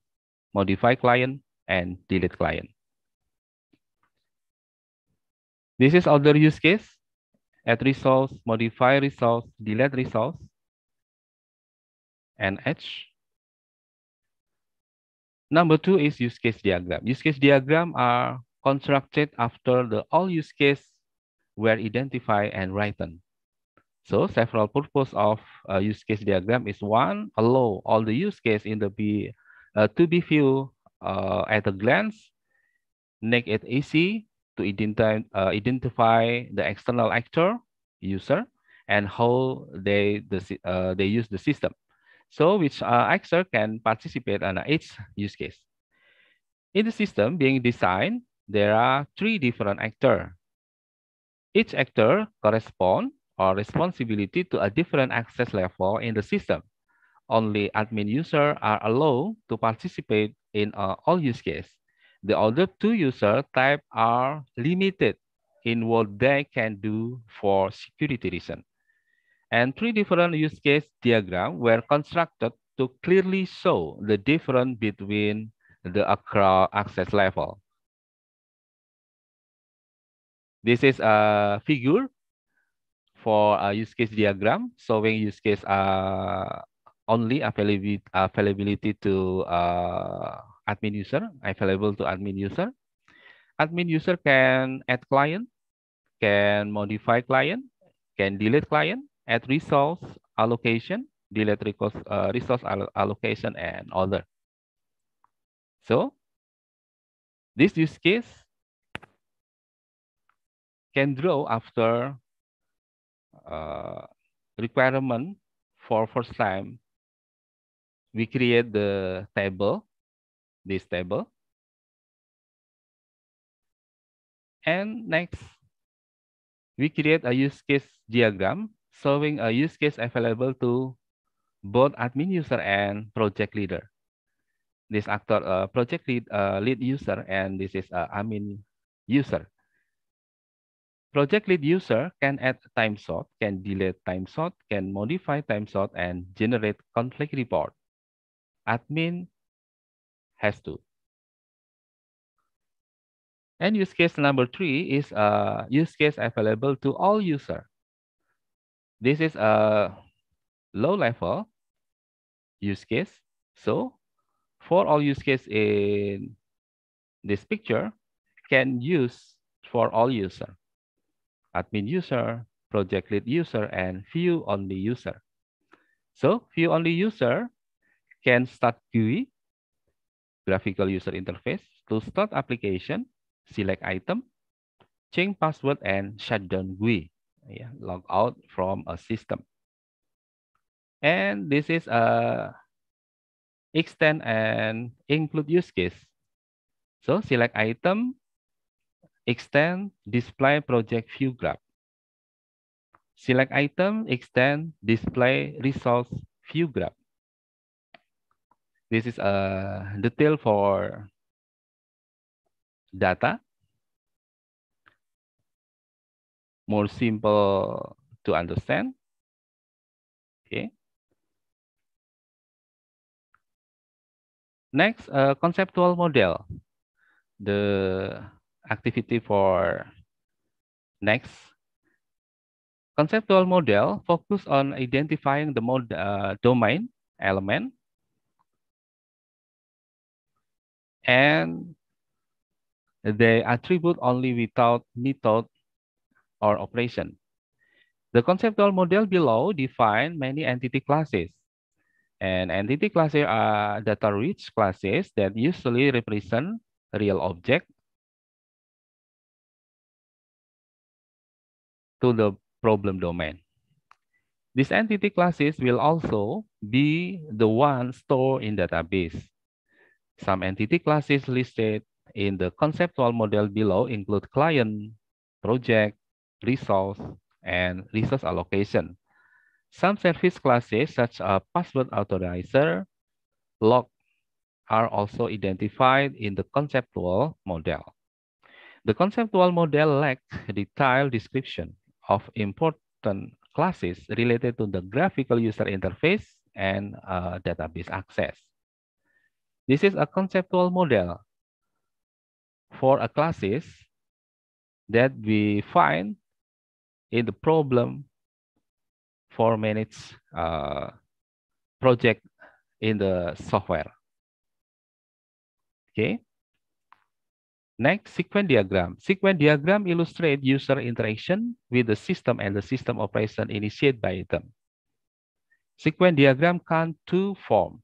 modify client, and delete client. This is other use case add results, modify results, delete results, and edge. Number two is use case diagram. Use case diagram are constructed after the all use case were identified and written. So several purpose of uh, use case diagram is one, allow all the use case in the B, uh, to be viewed uh, at a glance, make it easy to identi uh, identify the external actor user and how they the, uh, they use the system. So which uh, actor can participate on each use case. In the system being designed, there are three different actors. Each actor correspond or responsibility to a different access level in the system. Only admin user are allowed to participate in uh, all use case. The other two user type are limited in what they can do for security reason. And three different use case diagram were constructed to clearly show the difference between the access level. This is a figure for a use case diagram showing use case uh, only availability, availability to uh, admin user, available to admin user. Admin user can add client, can modify client, can delete client, add resource allocation, delete resource, uh, resource allocation, and other. So this use case can draw after uh, requirement for first time we create the table this table. And next, we create a use case diagram showing a use case available to both admin user and project leader. This actor, uh, project lead, uh, lead user, and this is uh, admin user. Project lead user can add time slot, can delete time slot, can modify time slot, and generate conflict report. Admin has to. And use case number three is a uh, use case available to all user. This is a low level use case. So for all use case in this picture can use for all user, admin user, project lead user, and view only user. So view only user can start GUI graphical user interface, to start application, select item, change password and shut down GUI, yeah, log out from a system. And this is a extend and include use case. So select item, extend display project view graph. Select item, extend display results view graph. This is a detail for data. More simple to understand. Okay. Next, a conceptual model. The activity for next. Conceptual model focus on identifying the mode uh, domain element and they attribute only without method or operation. The conceptual model below define many entity classes. And entity classes are data-rich classes that usually represent real object to the problem domain. These entity classes will also be the one stored in database. Some entity classes listed in the conceptual model below include client, project, resource, and resource allocation. Some service classes such as password authorizer, log, are also identified in the conceptual model. The conceptual model lacks detailed description of important classes related to the graphical user interface and uh, database access. This is a conceptual model for a classes that we find in the problem for manage uh, project in the software. Okay. Next, sequence diagram. Sequence diagram illustrate user interaction with the system and the system operation initiated by them. Sequence diagram can two form.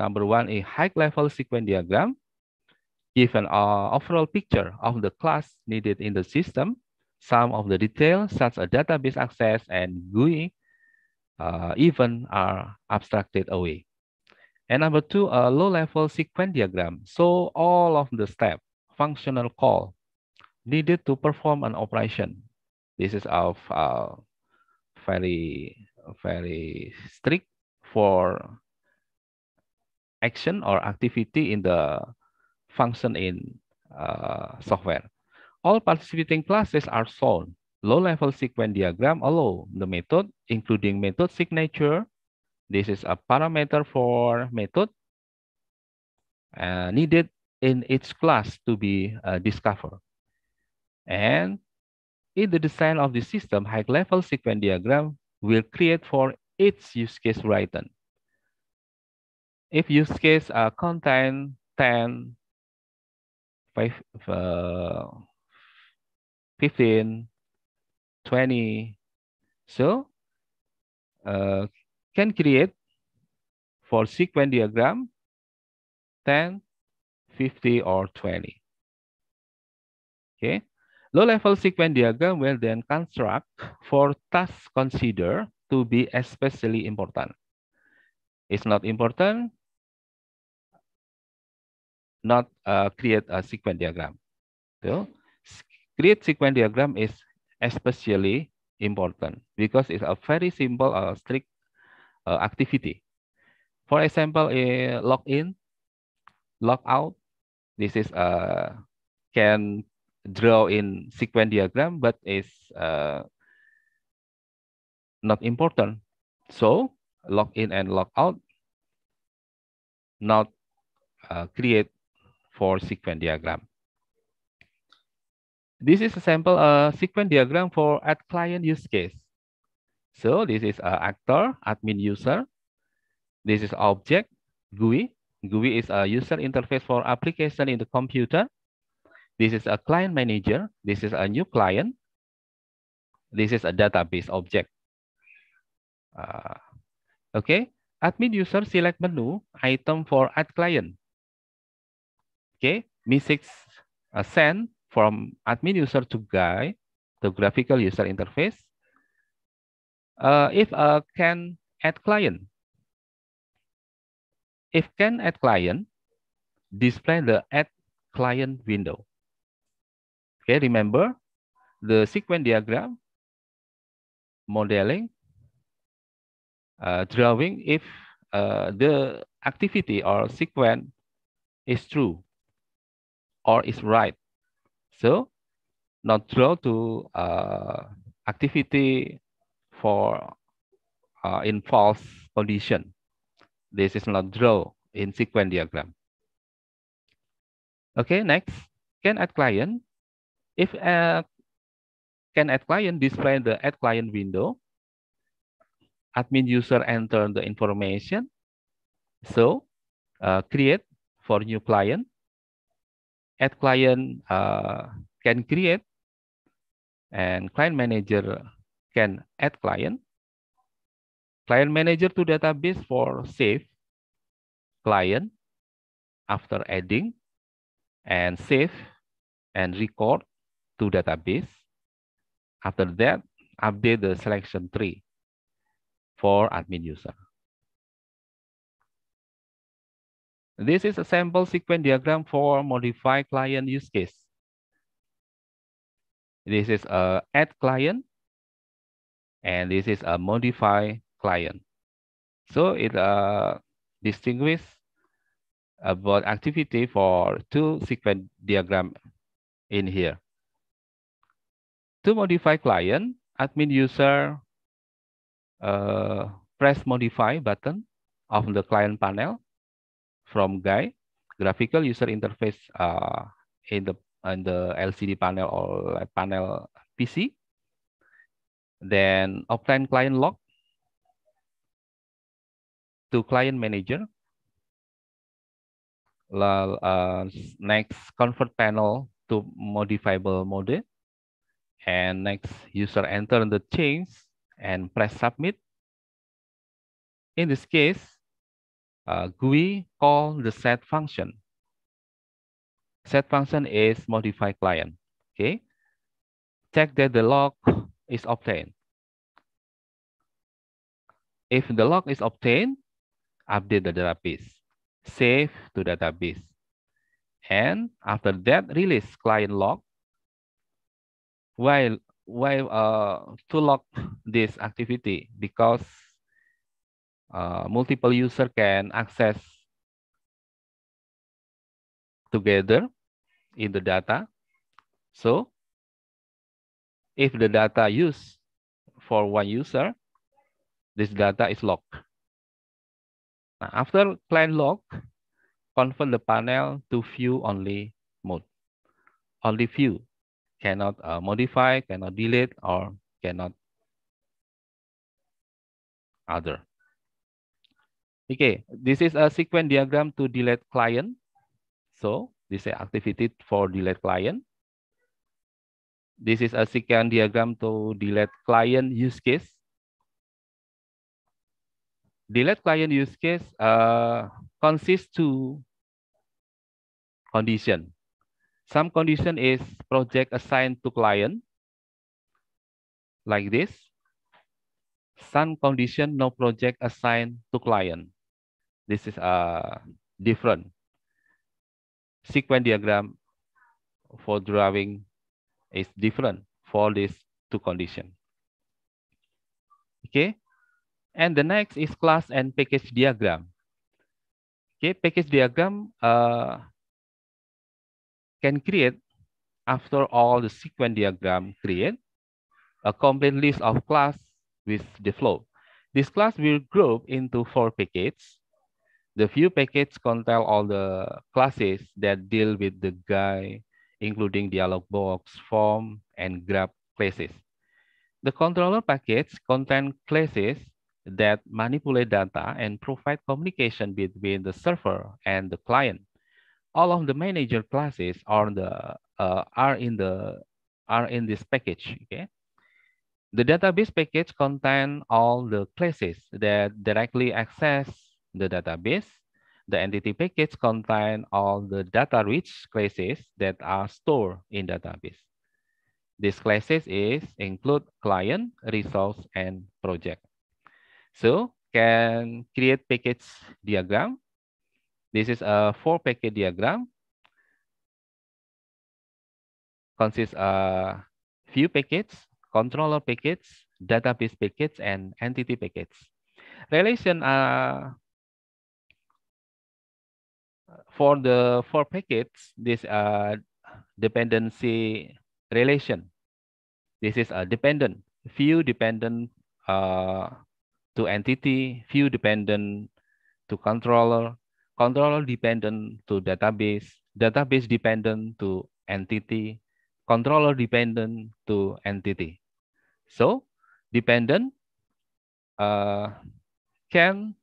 Number one is high-level sequence diagram. Give an uh, overall picture of the class needed in the system. Some of the details, such as database access and GUI, uh, even are abstracted away. And number two, a low-level sequence diagram. So all of the step, functional call, needed to perform an operation. This is of uh, very, very strict for action or activity in the function in uh, software. All participating classes are shown. Low-level sequence diagram allow the method, including method signature. This is a parameter for method uh, needed in each class to be uh, discovered. And in the design of the system, high-level sequence diagram will create for each use case written. if use case uh, contain 10, 5, uh, 15, 20, so uh, can create for sequence diagram 10, 50, or 20. Okay. Low-level sequence diagram will then construct for tasks considered to be especially important. It's not important not uh, create a sequence diagram. So create sequence diagram is especially important because it's a very simple or uh, strict uh, activity. For example, a log in, log out. This is uh, can draw in sequence diagram, but is uh, not important. So log in and log out, not uh, create for sequence diagram. This is a sample uh, sequence diagram for add client use case. So this is a uh, actor, admin user. This is object, GUI. GUI is a user interface for application in the computer. This is a client manager. This is a new client. This is a database object. Uh, okay, admin user select menu item for add client. Okay, MISIX uh, send from admin user to guy, the graphical user interface. Uh, if uh, can add client, if can add client, display the add client window. Okay, remember the sequence diagram, modeling, uh, drawing if uh, the activity or sequence is true or is right. So not draw to uh, activity for uh, in false condition. This is not draw in sequence diagram. Okay, next, can add client. If can add client display the add client window, admin user enter the information. So uh, create for new client Add client uh, can create and client manager can add client. Client manager to database for save client after adding and save and record to database. After that, update the selection tree for admin user. This is a sample sequence diagram for modified client use case. This is a add client, and this is a modify client. So it uh, distinguishes about activity for two sequence diagram in here. To modify client, admin user uh, press modify button of the client panel from guy graphical user interface uh, in the in the LCD panel or panel PC. Then offline client log to client manager. Uh, next convert panel to modifiable mode. And next user enter the change and press submit. In this case, uh, GUI call the set function. Set function is modify client. Okay. Check that the log is obtained. If the log is obtained, update the database, save to database. And after that, release client log. While while uh, to log this activity because uh, multiple user can access together in the data. So if the data used for one user, this data is locked. Now, after client lock, convert the panel to view only mode. Only view cannot uh, modify, cannot delete, or cannot other. Okay, this is a sequence diagram to delete client. So this is activity for delete client. This is a sequence diagram to delete client use case. Delete client use case uh, consists to condition. Some condition is project assigned to client, like this. Some condition no project assigned to client. This is a uh, different sequence diagram for drawing is different for these two conditions. Okay. And the next is class and package diagram. Okay, package diagram uh, can create after all the sequence diagram create a complete list of class with the flow. This class will group into four packages the view package contains all the classes that deal with the GUI, including dialog box, form, and grab classes. The controller package contains classes that manipulate data and provide communication between the server and the client. All of the manager classes are, the, uh, are, in, the, are in this package. Okay? The database package contains all the classes that directly access the database. The entity package contains all the data-rich classes that are stored in database. These classes is include client, resource, and project. So can create package diagram. This is a four package diagram. Consists a few packages, controller package, database package, and entity package. Relation are uh, for the four packets, this uh, dependency relation. This is a dependent, view dependent uh, to entity, view dependent to controller, controller dependent to database, database dependent to entity, controller dependent to entity. So dependent uh, can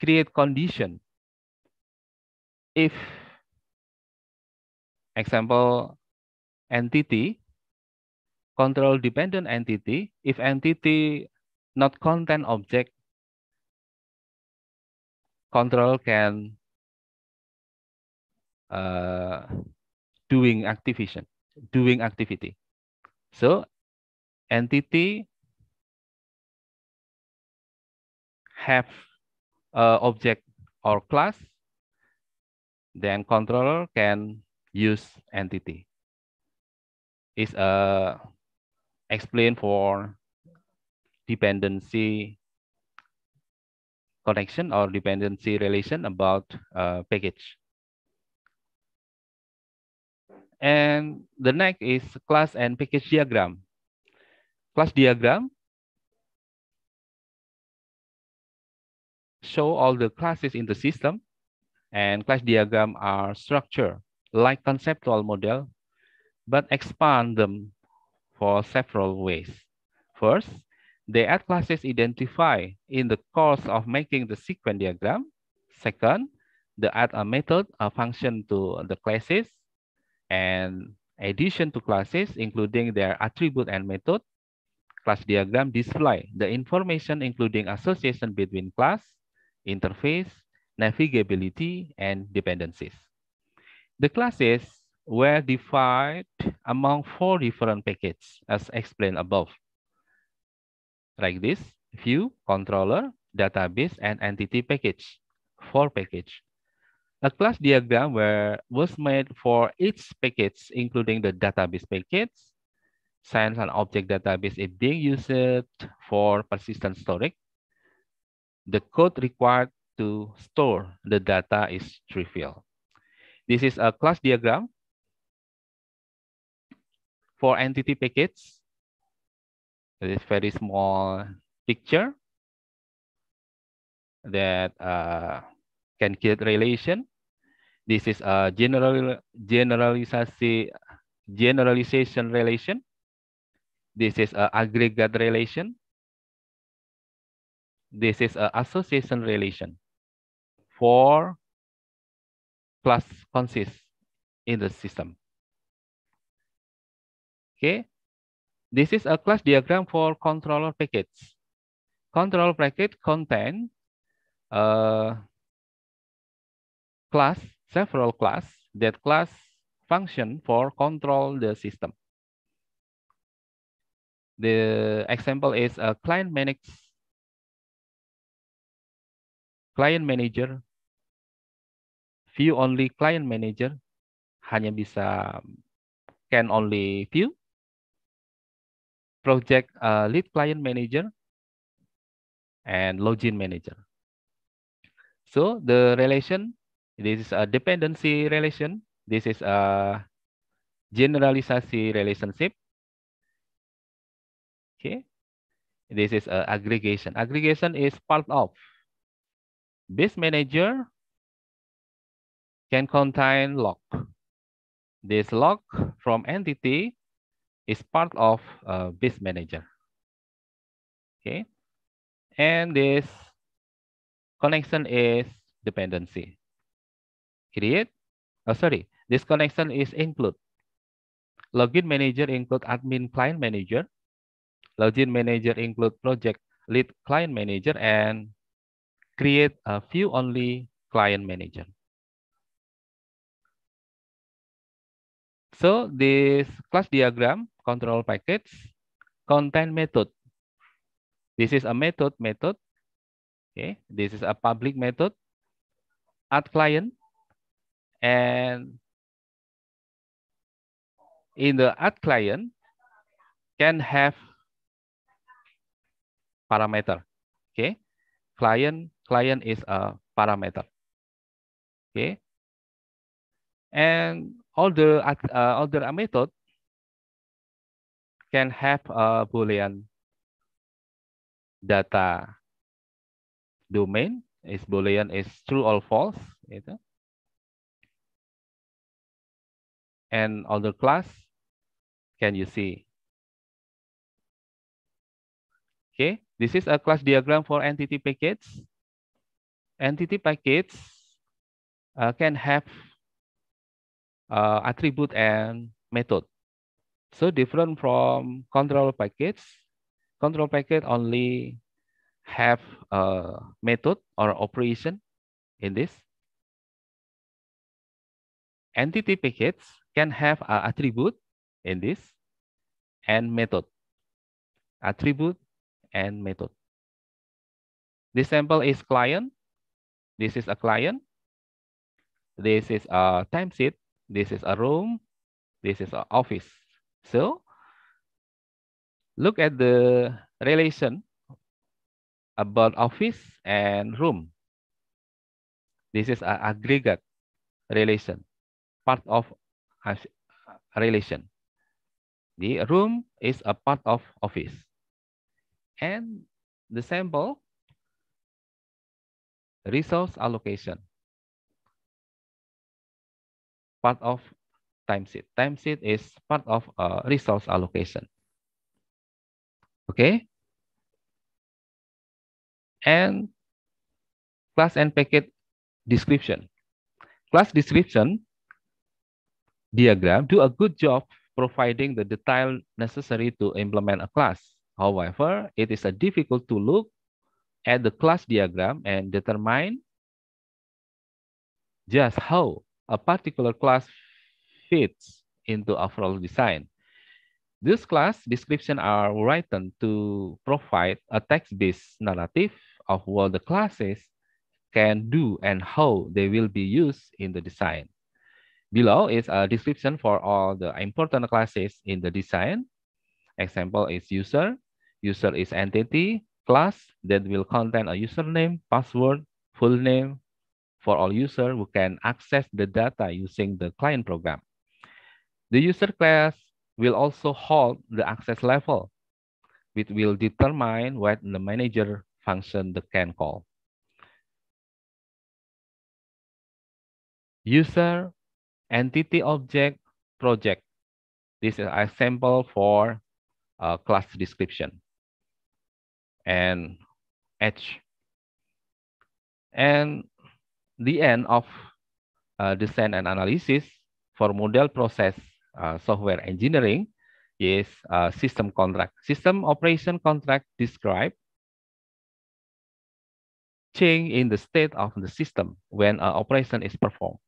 create condition if example entity control dependent entity if entity not content object control can uh, doing activation doing activity so entity have uh, object or class, then controller can use entity. It's uh, explain for dependency connection or dependency relation about uh, package. And the next is class and package diagram. Class diagram show all the classes in the system, and class diagram are structured like conceptual model, but expand them for several ways. First, they add classes identified in the course of making the sequence diagram. Second, they add a method, a function to the classes, and addition to classes, including their attribute and method. Class diagram display the information, including association between class, interface, navigability, and dependencies. The classes were divided among four different packets as explained above, like this, view, controller, database, and entity package, four package. A class diagram were, was made for each package, including the database package, science and object database is being used for persistent storage, the code required to store the data is trivial. This is a class diagram for entity packets. This very small picture that uh, can create relation. This is a general generalization generalization relation. This is a aggregate relation. This is an association relation. For plus consists in the system. Okay. This is a class diagram for controller packets. Controller packet contain a uh, class, several class. That class function for control the system. The example is a client managed client manager, view only client manager hanya bisa can only view. Project uh, lead client manager and login manager. So the relation, this is a dependency relation. This is a generalisasi relationship. Okay. This is a aggregation. Aggregation is part of This manager can contain log. This log from entity is part of uh, this manager. Okay. And this connection is dependency. Create, oh, sorry, this connection is include. Login manager include admin client manager. Login manager include project lead client manager and create a view only client manager. So this class diagram control package contain method. This is a method method. Okay, this is a public method. Add client and in the add client can have parameter. Okay, client client is a parameter. Okay. And all the uh, all the method can have a boolean data domain is boolean is true or false gitu. and the class can you see okay this is a class diagram for entity packages. entity packets uh, can have uh, attribute and method. So different from control packets. control packet only have a uh, method or operation in this. Entity packets can have an attribute in this and method. Attribute and method. This sample is client this is a client. This is a timesheet. This is a room. This is an office. So look at the relation about office and room. This is an aggregate relation, part of a relation. The room is a part of office. And the sample resource allocation. Part of timesheet. Timesheet is part of uh, resource allocation. Okay. And class and packet description. Class description diagram do a good job providing the detail necessary to implement a class. However, it is a difficult to look at the class diagram and determine just how a particular class fits into overall design. This class description are written to provide a text-based narrative of what the classes can do and how they will be used in the design. Below is a description for all the important classes in the design. Example is user, user is entity, class that will contain a username, password, full name for all users who can access the data using the client program. The user class will also hold the access level, which will determine what the manager function the can call. User entity object project. This is an example for a uh, class description and H. And the end of uh, design and analysis for model process uh, software engineering is uh, system contract. System operation contract describe change in the state of the system when an operation is performed.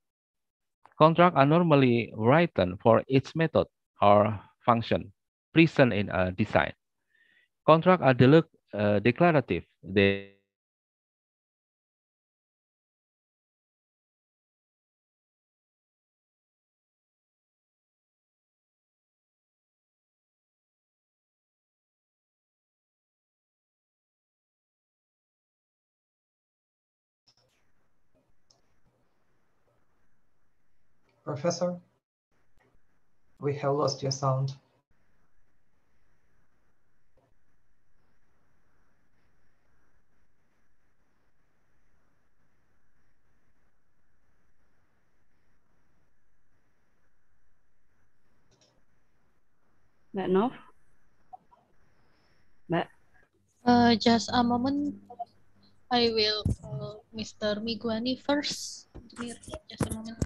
Contracts are normally written for each method or function present in a design. Contracts are uh, declarative. They Professor, we have lost your sound. Mbak Nov? Mbak? Uh, just a moment. I will call Mr. Miguani first. Just a moment.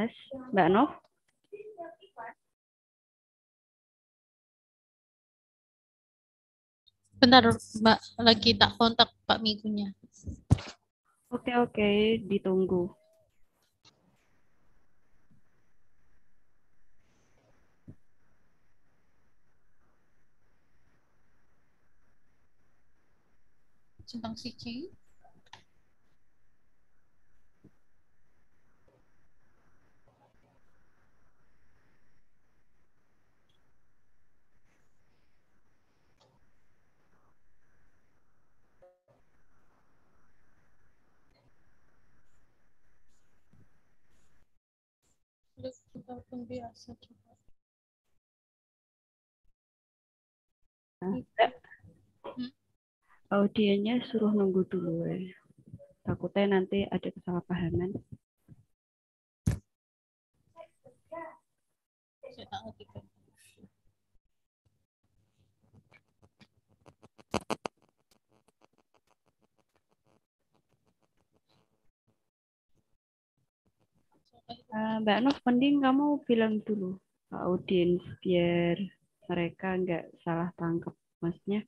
tes Mbak Nov. Bentar Mbak, lagi tak kontak Pak Migunya. Oke oke, ditunggu. si siji. ataupun biasa coba. Iya. Hmm? suruh nunggu dulu ya. Takutnya nanti ada kesalahpahaman. Saya tak Eh, Mbak Nov, mending kamu bilang dulu ke audiens biar mereka nggak salah tangkap. Maksudnya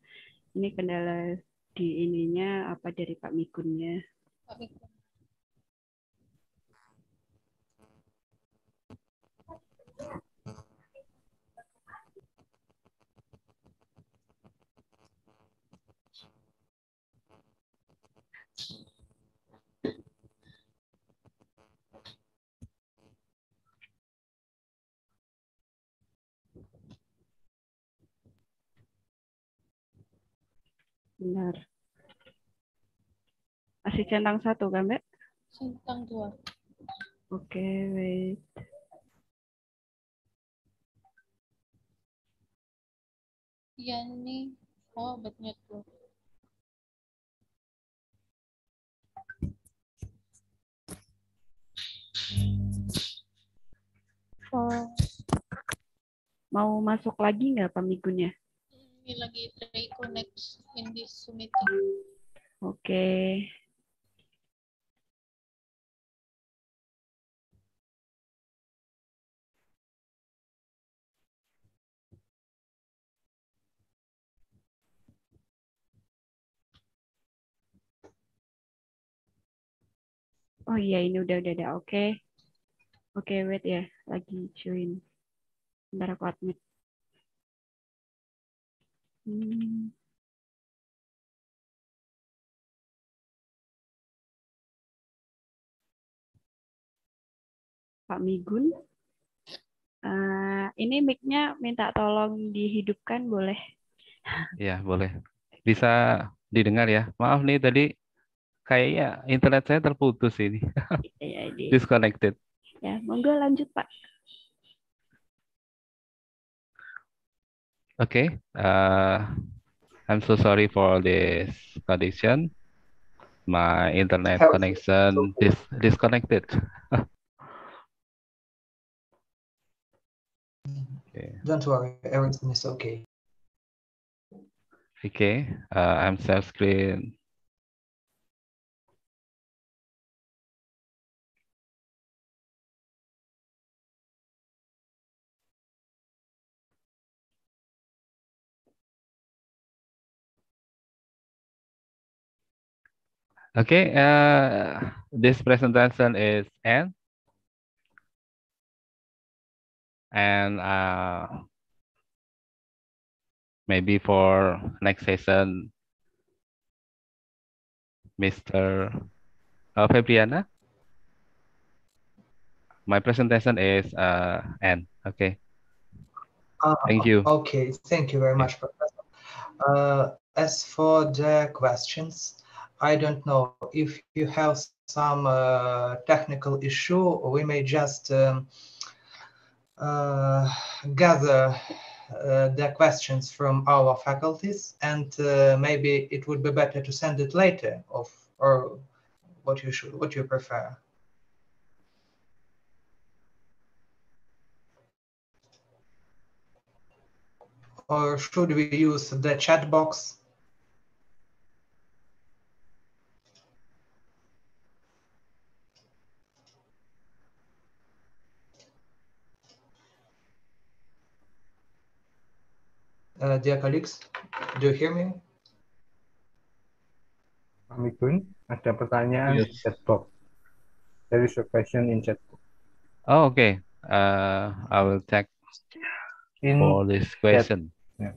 ini kendala di ininya apa dari Pak Mikunnya? Pak Migun. Benar. Masih centang satu kan, Mbak? Centang dua. Oke, okay, wait. Iya nih. Oh, obatnya tuh. Oh. Mau masuk lagi nggak pamigunnya? ini lagi try connect in this meeting. Oke. Okay. Oh iya ini udah udah ada oke. Okay. Oke okay, wait ya lagi join. Ntar aku admit. Hmm. Pak Migun. Uh, ini mic-nya minta tolong dihidupkan boleh? Iya, boleh. Bisa didengar ya. Maaf nih tadi kayaknya internet saya terputus ini. Iya, iya, iya. Disconnected. Ya, monggo lanjut Pak. Okay. Uh, I'm so sorry for this condition. My internet connection is dis disconnected. Don't worry, everything is okay. Okay, uh, I'm self screen Okay, uh, this presentation is end. And uh, maybe for next session, Mr. Uh, Fabriana, my presentation is uh, end. Okay. Uh, thank you. Okay, thank you very much, Professor. Uh, as for the questions, I don't know if you have some uh, technical issue, we may just um, uh, gather uh, the questions from our faculties and uh, maybe it would be better to send it later of, or what you should, what you prefer. Or should we use the chat box? uh, dear colleagues? Do you hear me? Kami Gun, ada pertanyaan yes. di chat box. There is a question in chat box. Oh, okay. Uh, I will check in for this question. Yeah.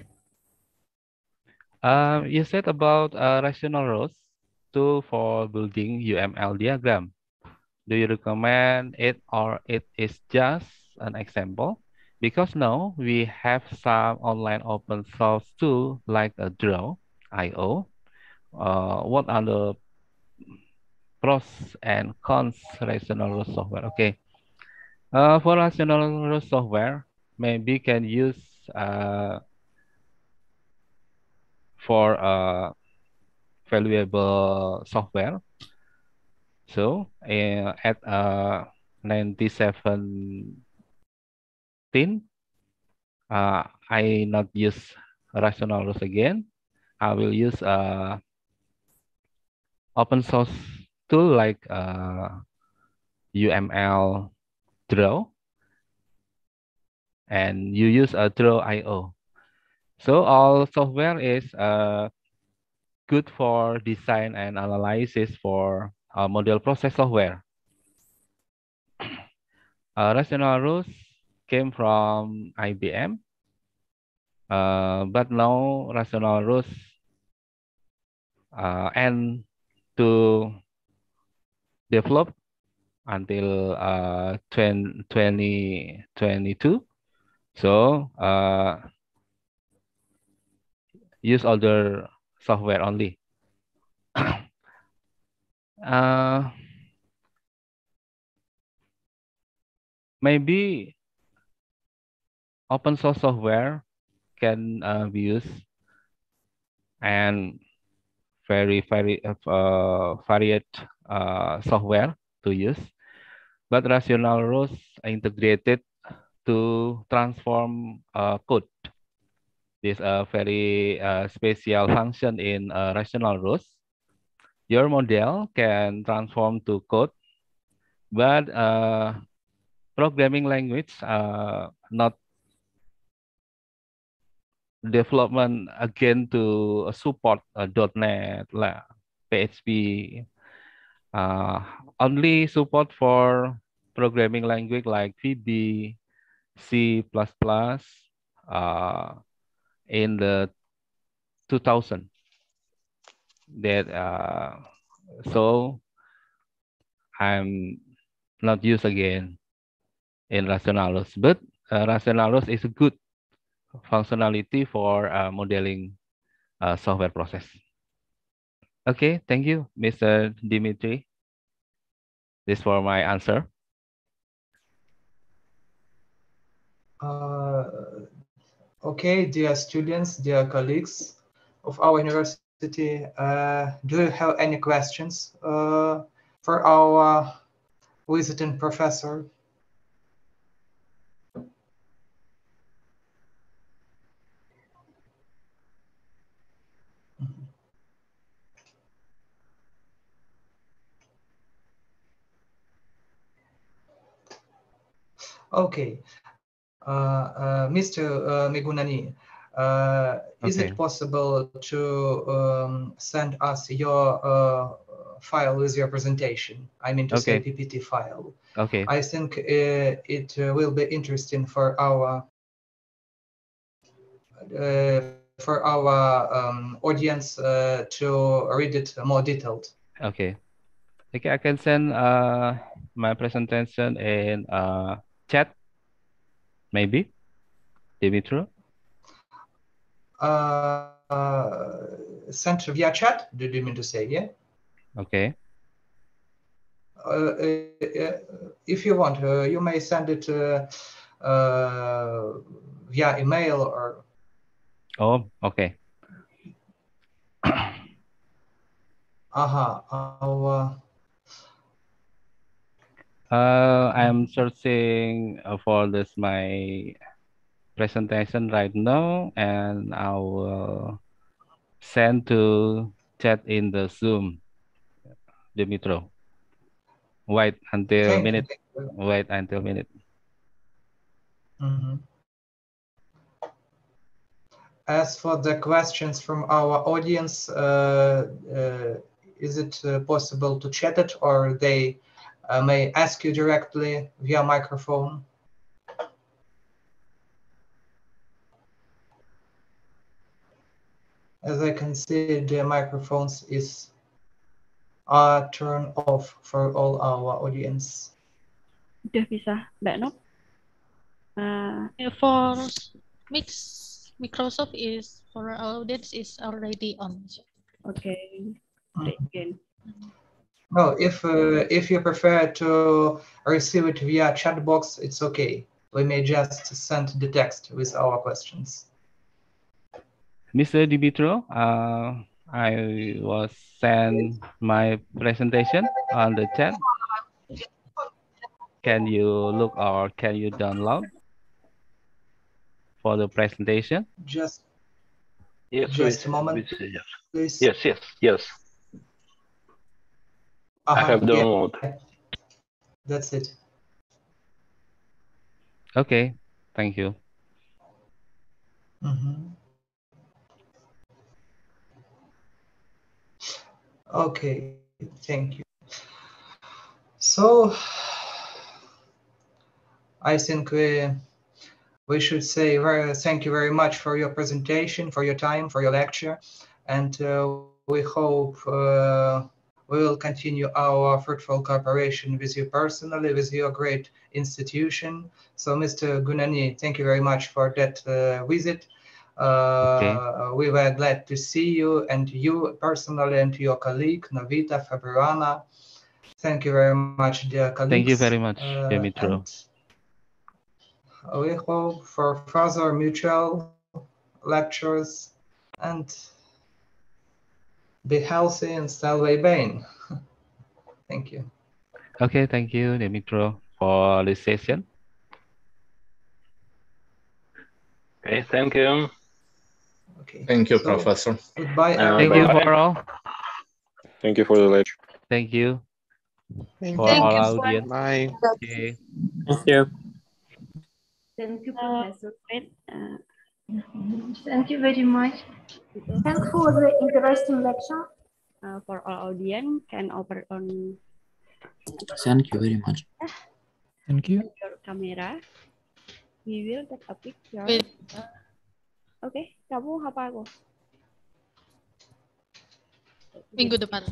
Uh, you said about uh, rational rules tool for building UML diagram. Do you recommend it or it is just an example? Because now we have some online open source tool like a Draw, IO. Uh, what are the pros and cons rational software? Okay. Uh, for rational software, maybe can use uh, for uh, valuable software. So uh, at uh, 97 16. Uh, I not use rational rules again. I will use uh, open source tool like uh, UML Draw and you use a Draw IO. So all software is uh, good for design and analysis for uh, model process software. Uh, rational rules came from IBM, uh, but now Rational rules, uh, and to develop until uh, 2022. So uh, use other software only. uh, maybe open source software can uh, be used and very, very uh, varied uh, software to use. But rational rules are integrated to transform uh, code. This is uh, a very uh, special function in uh, rational rules. Your model can transform to code, but programming language are not development again to uh, support uh, .NET, like PHP. Uh, only support for programming language like VB, C++, uh, in the 2000. That uh, so I'm not used again in Rationalos, but uh, Rationalos is good functionality for uh, modeling uh, software process. Okay, thank you, Mr. Dimitri. This for my answer. Uh, okay, dear students, dear colleagues of our university, uh, do you have any questions uh, for our uh, visiting professor? Okay. Mr. Migunani, okay. is it possible to um, send us your uh, file with your presentation. I mean to okay. say PPT file. Okay. I think uh, it uh, will be interesting for our uh, for our um, audience uh, to read it more detailed. Okay. Okay, I can send uh, my presentation and chat maybe Dimitro? Uh, uh, sent via chat did you mean to say yeah okay uh, uh, uh if you want uh, you may send it via email or oh okay uh-huh our uh, I'm mm-hmm. searching uh, for this my presentation right now, and I will send to chat in the Zoom, Dimitro. Wait until okay. minute. Wait until minute. Mm -hmm. As for the questions from our audience, uh, uh, is it uh, possible to chat it or they? Uh, I may ask you directly via microphone. As I can see, the microphones is uh, turned off for all our audience. Udah bisa, Mbak Nob. Uh, for mix, Microsoft is for our audience is already on. Okay, mm -hmm. again. No, if uh, if you prefer to receive it via chat box, it's okay. We may just send the text with our questions. Mr. Dimitro, uh, I was sent my presentation on the chat. Can you look or can you download for the presentation? Just, yes, just a moment. Please. Yes, yes, yes uh-huh, I have download. Yeah. That's it. Okay, thank you. Mm-hmm. Okay, thank you. So I think we we should say very, thank you very much for your presentation, for your time, for your lecture, and uh, we hope. Uh, we will continue our fruitful cooperation with you personally, with your great institution. So, Mr. Gunani, thank you very much for that uh, visit. Uh, okay. We were glad to see you and you personally and your colleague, Novita Fabriana. Thank you very much, dear colleagues. Thank you very much, uh, Dimitro. We hope for further mutual lectures and be healthy and stay vain. thank you. Okay, thank you, Dimitro, for this session. Okay, thank you. Okay. Thank you, so, Professor. Goodbye. Um, thank bye. you for all. Thank you for the lecture. Thank you. Thank for you. All thank audience. Bye. Okay. Thank you. Thank you, uh, Professor. Uh, Mm-hmm. Thank you very much. Thanks for the interesting lecture. Uh, for all audience, can open on. Thank you very much. Thank you. Your camera. We will take a picture. Wait. Okay, kamu apa aku? Minggu depan.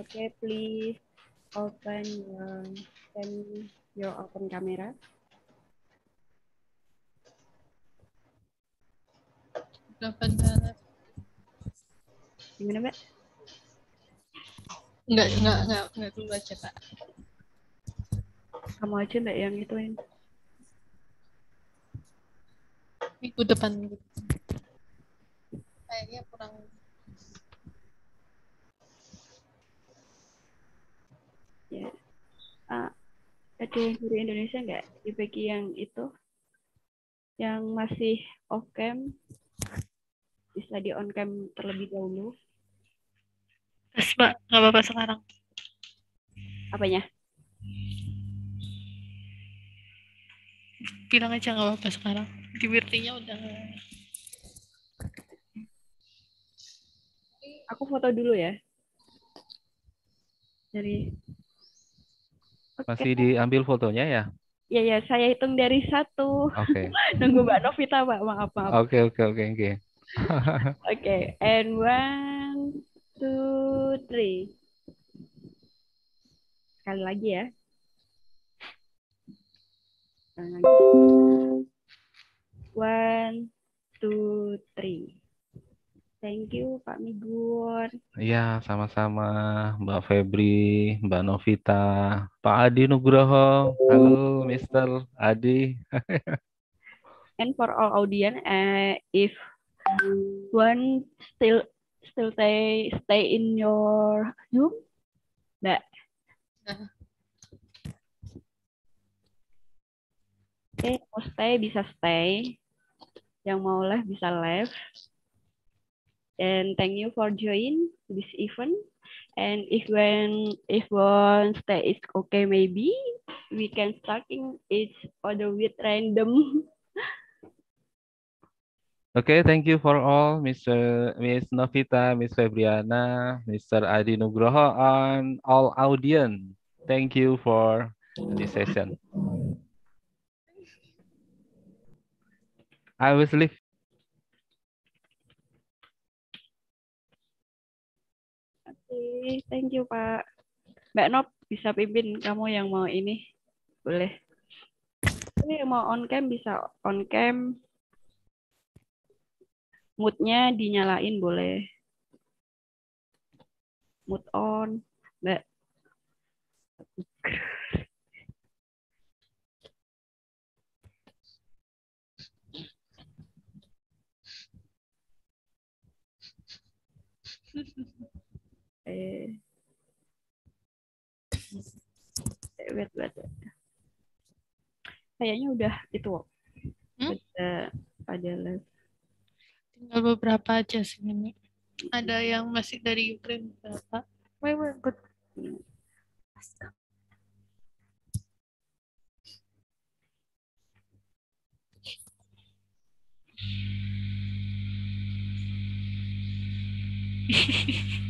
okay, please open your, can your open camera. Delapan Gimana, Mbak? Enggak, enggak, enggak, enggak dulu aja, Pak. Kamu aja, Mbak, yang ituin. Minggu depan. Minggu depan. Kayaknya kurang ya uh, ada yang guru Indonesia nggak di bagi yang itu yang masih off cam di on cam terlebih dahulu? Terus, Mbak, nggak apa-apa sekarang. Apanya? Bilang aja nggak apa-apa sekarang. Dimirtinya udah... Aku foto dulu ya. Dari... Okay. Masih diambil fotonya ya? Iya ya, saya hitung dari satu. Oke. Okay. Nunggu Mbak Novita, Pak. Maaf, maaf. Oke, okay, oke, okay, oke, okay, Okay. okay, and one, two, three. Sekali lagi ya. One, two, three. Thank you Pak Migur. Iya, sama-sama Mbak Febri, Mbak Novita, Pak Adi Nugroho. Halo Mr. Adi. and for all audience, uh, if one still still stay stay in your room mbak oke okay, mau stay bisa stay yang mau live bisa live and thank you for join this event and if when if one stay is okay maybe we can starting each other with random Oke, okay, thank you for all, Mr. Miss Novita, Miss Febriana, Mr. Adi Nugroho, and all audience. Thank you for this session. I will leave. thank you Pak. Mbak Nop bisa pimpin kamu yang mau ini, boleh. Ini yang mau on cam bisa on cam, moodnya dinyalain boleh. Mood on, mbak. eh, eh wait, wait, kayaknya udah itu hmm? udah pada live tinggal beberapa aja sih ini. Ada yang masih dari Ukraina beberapa. Memang ikut. Hehehe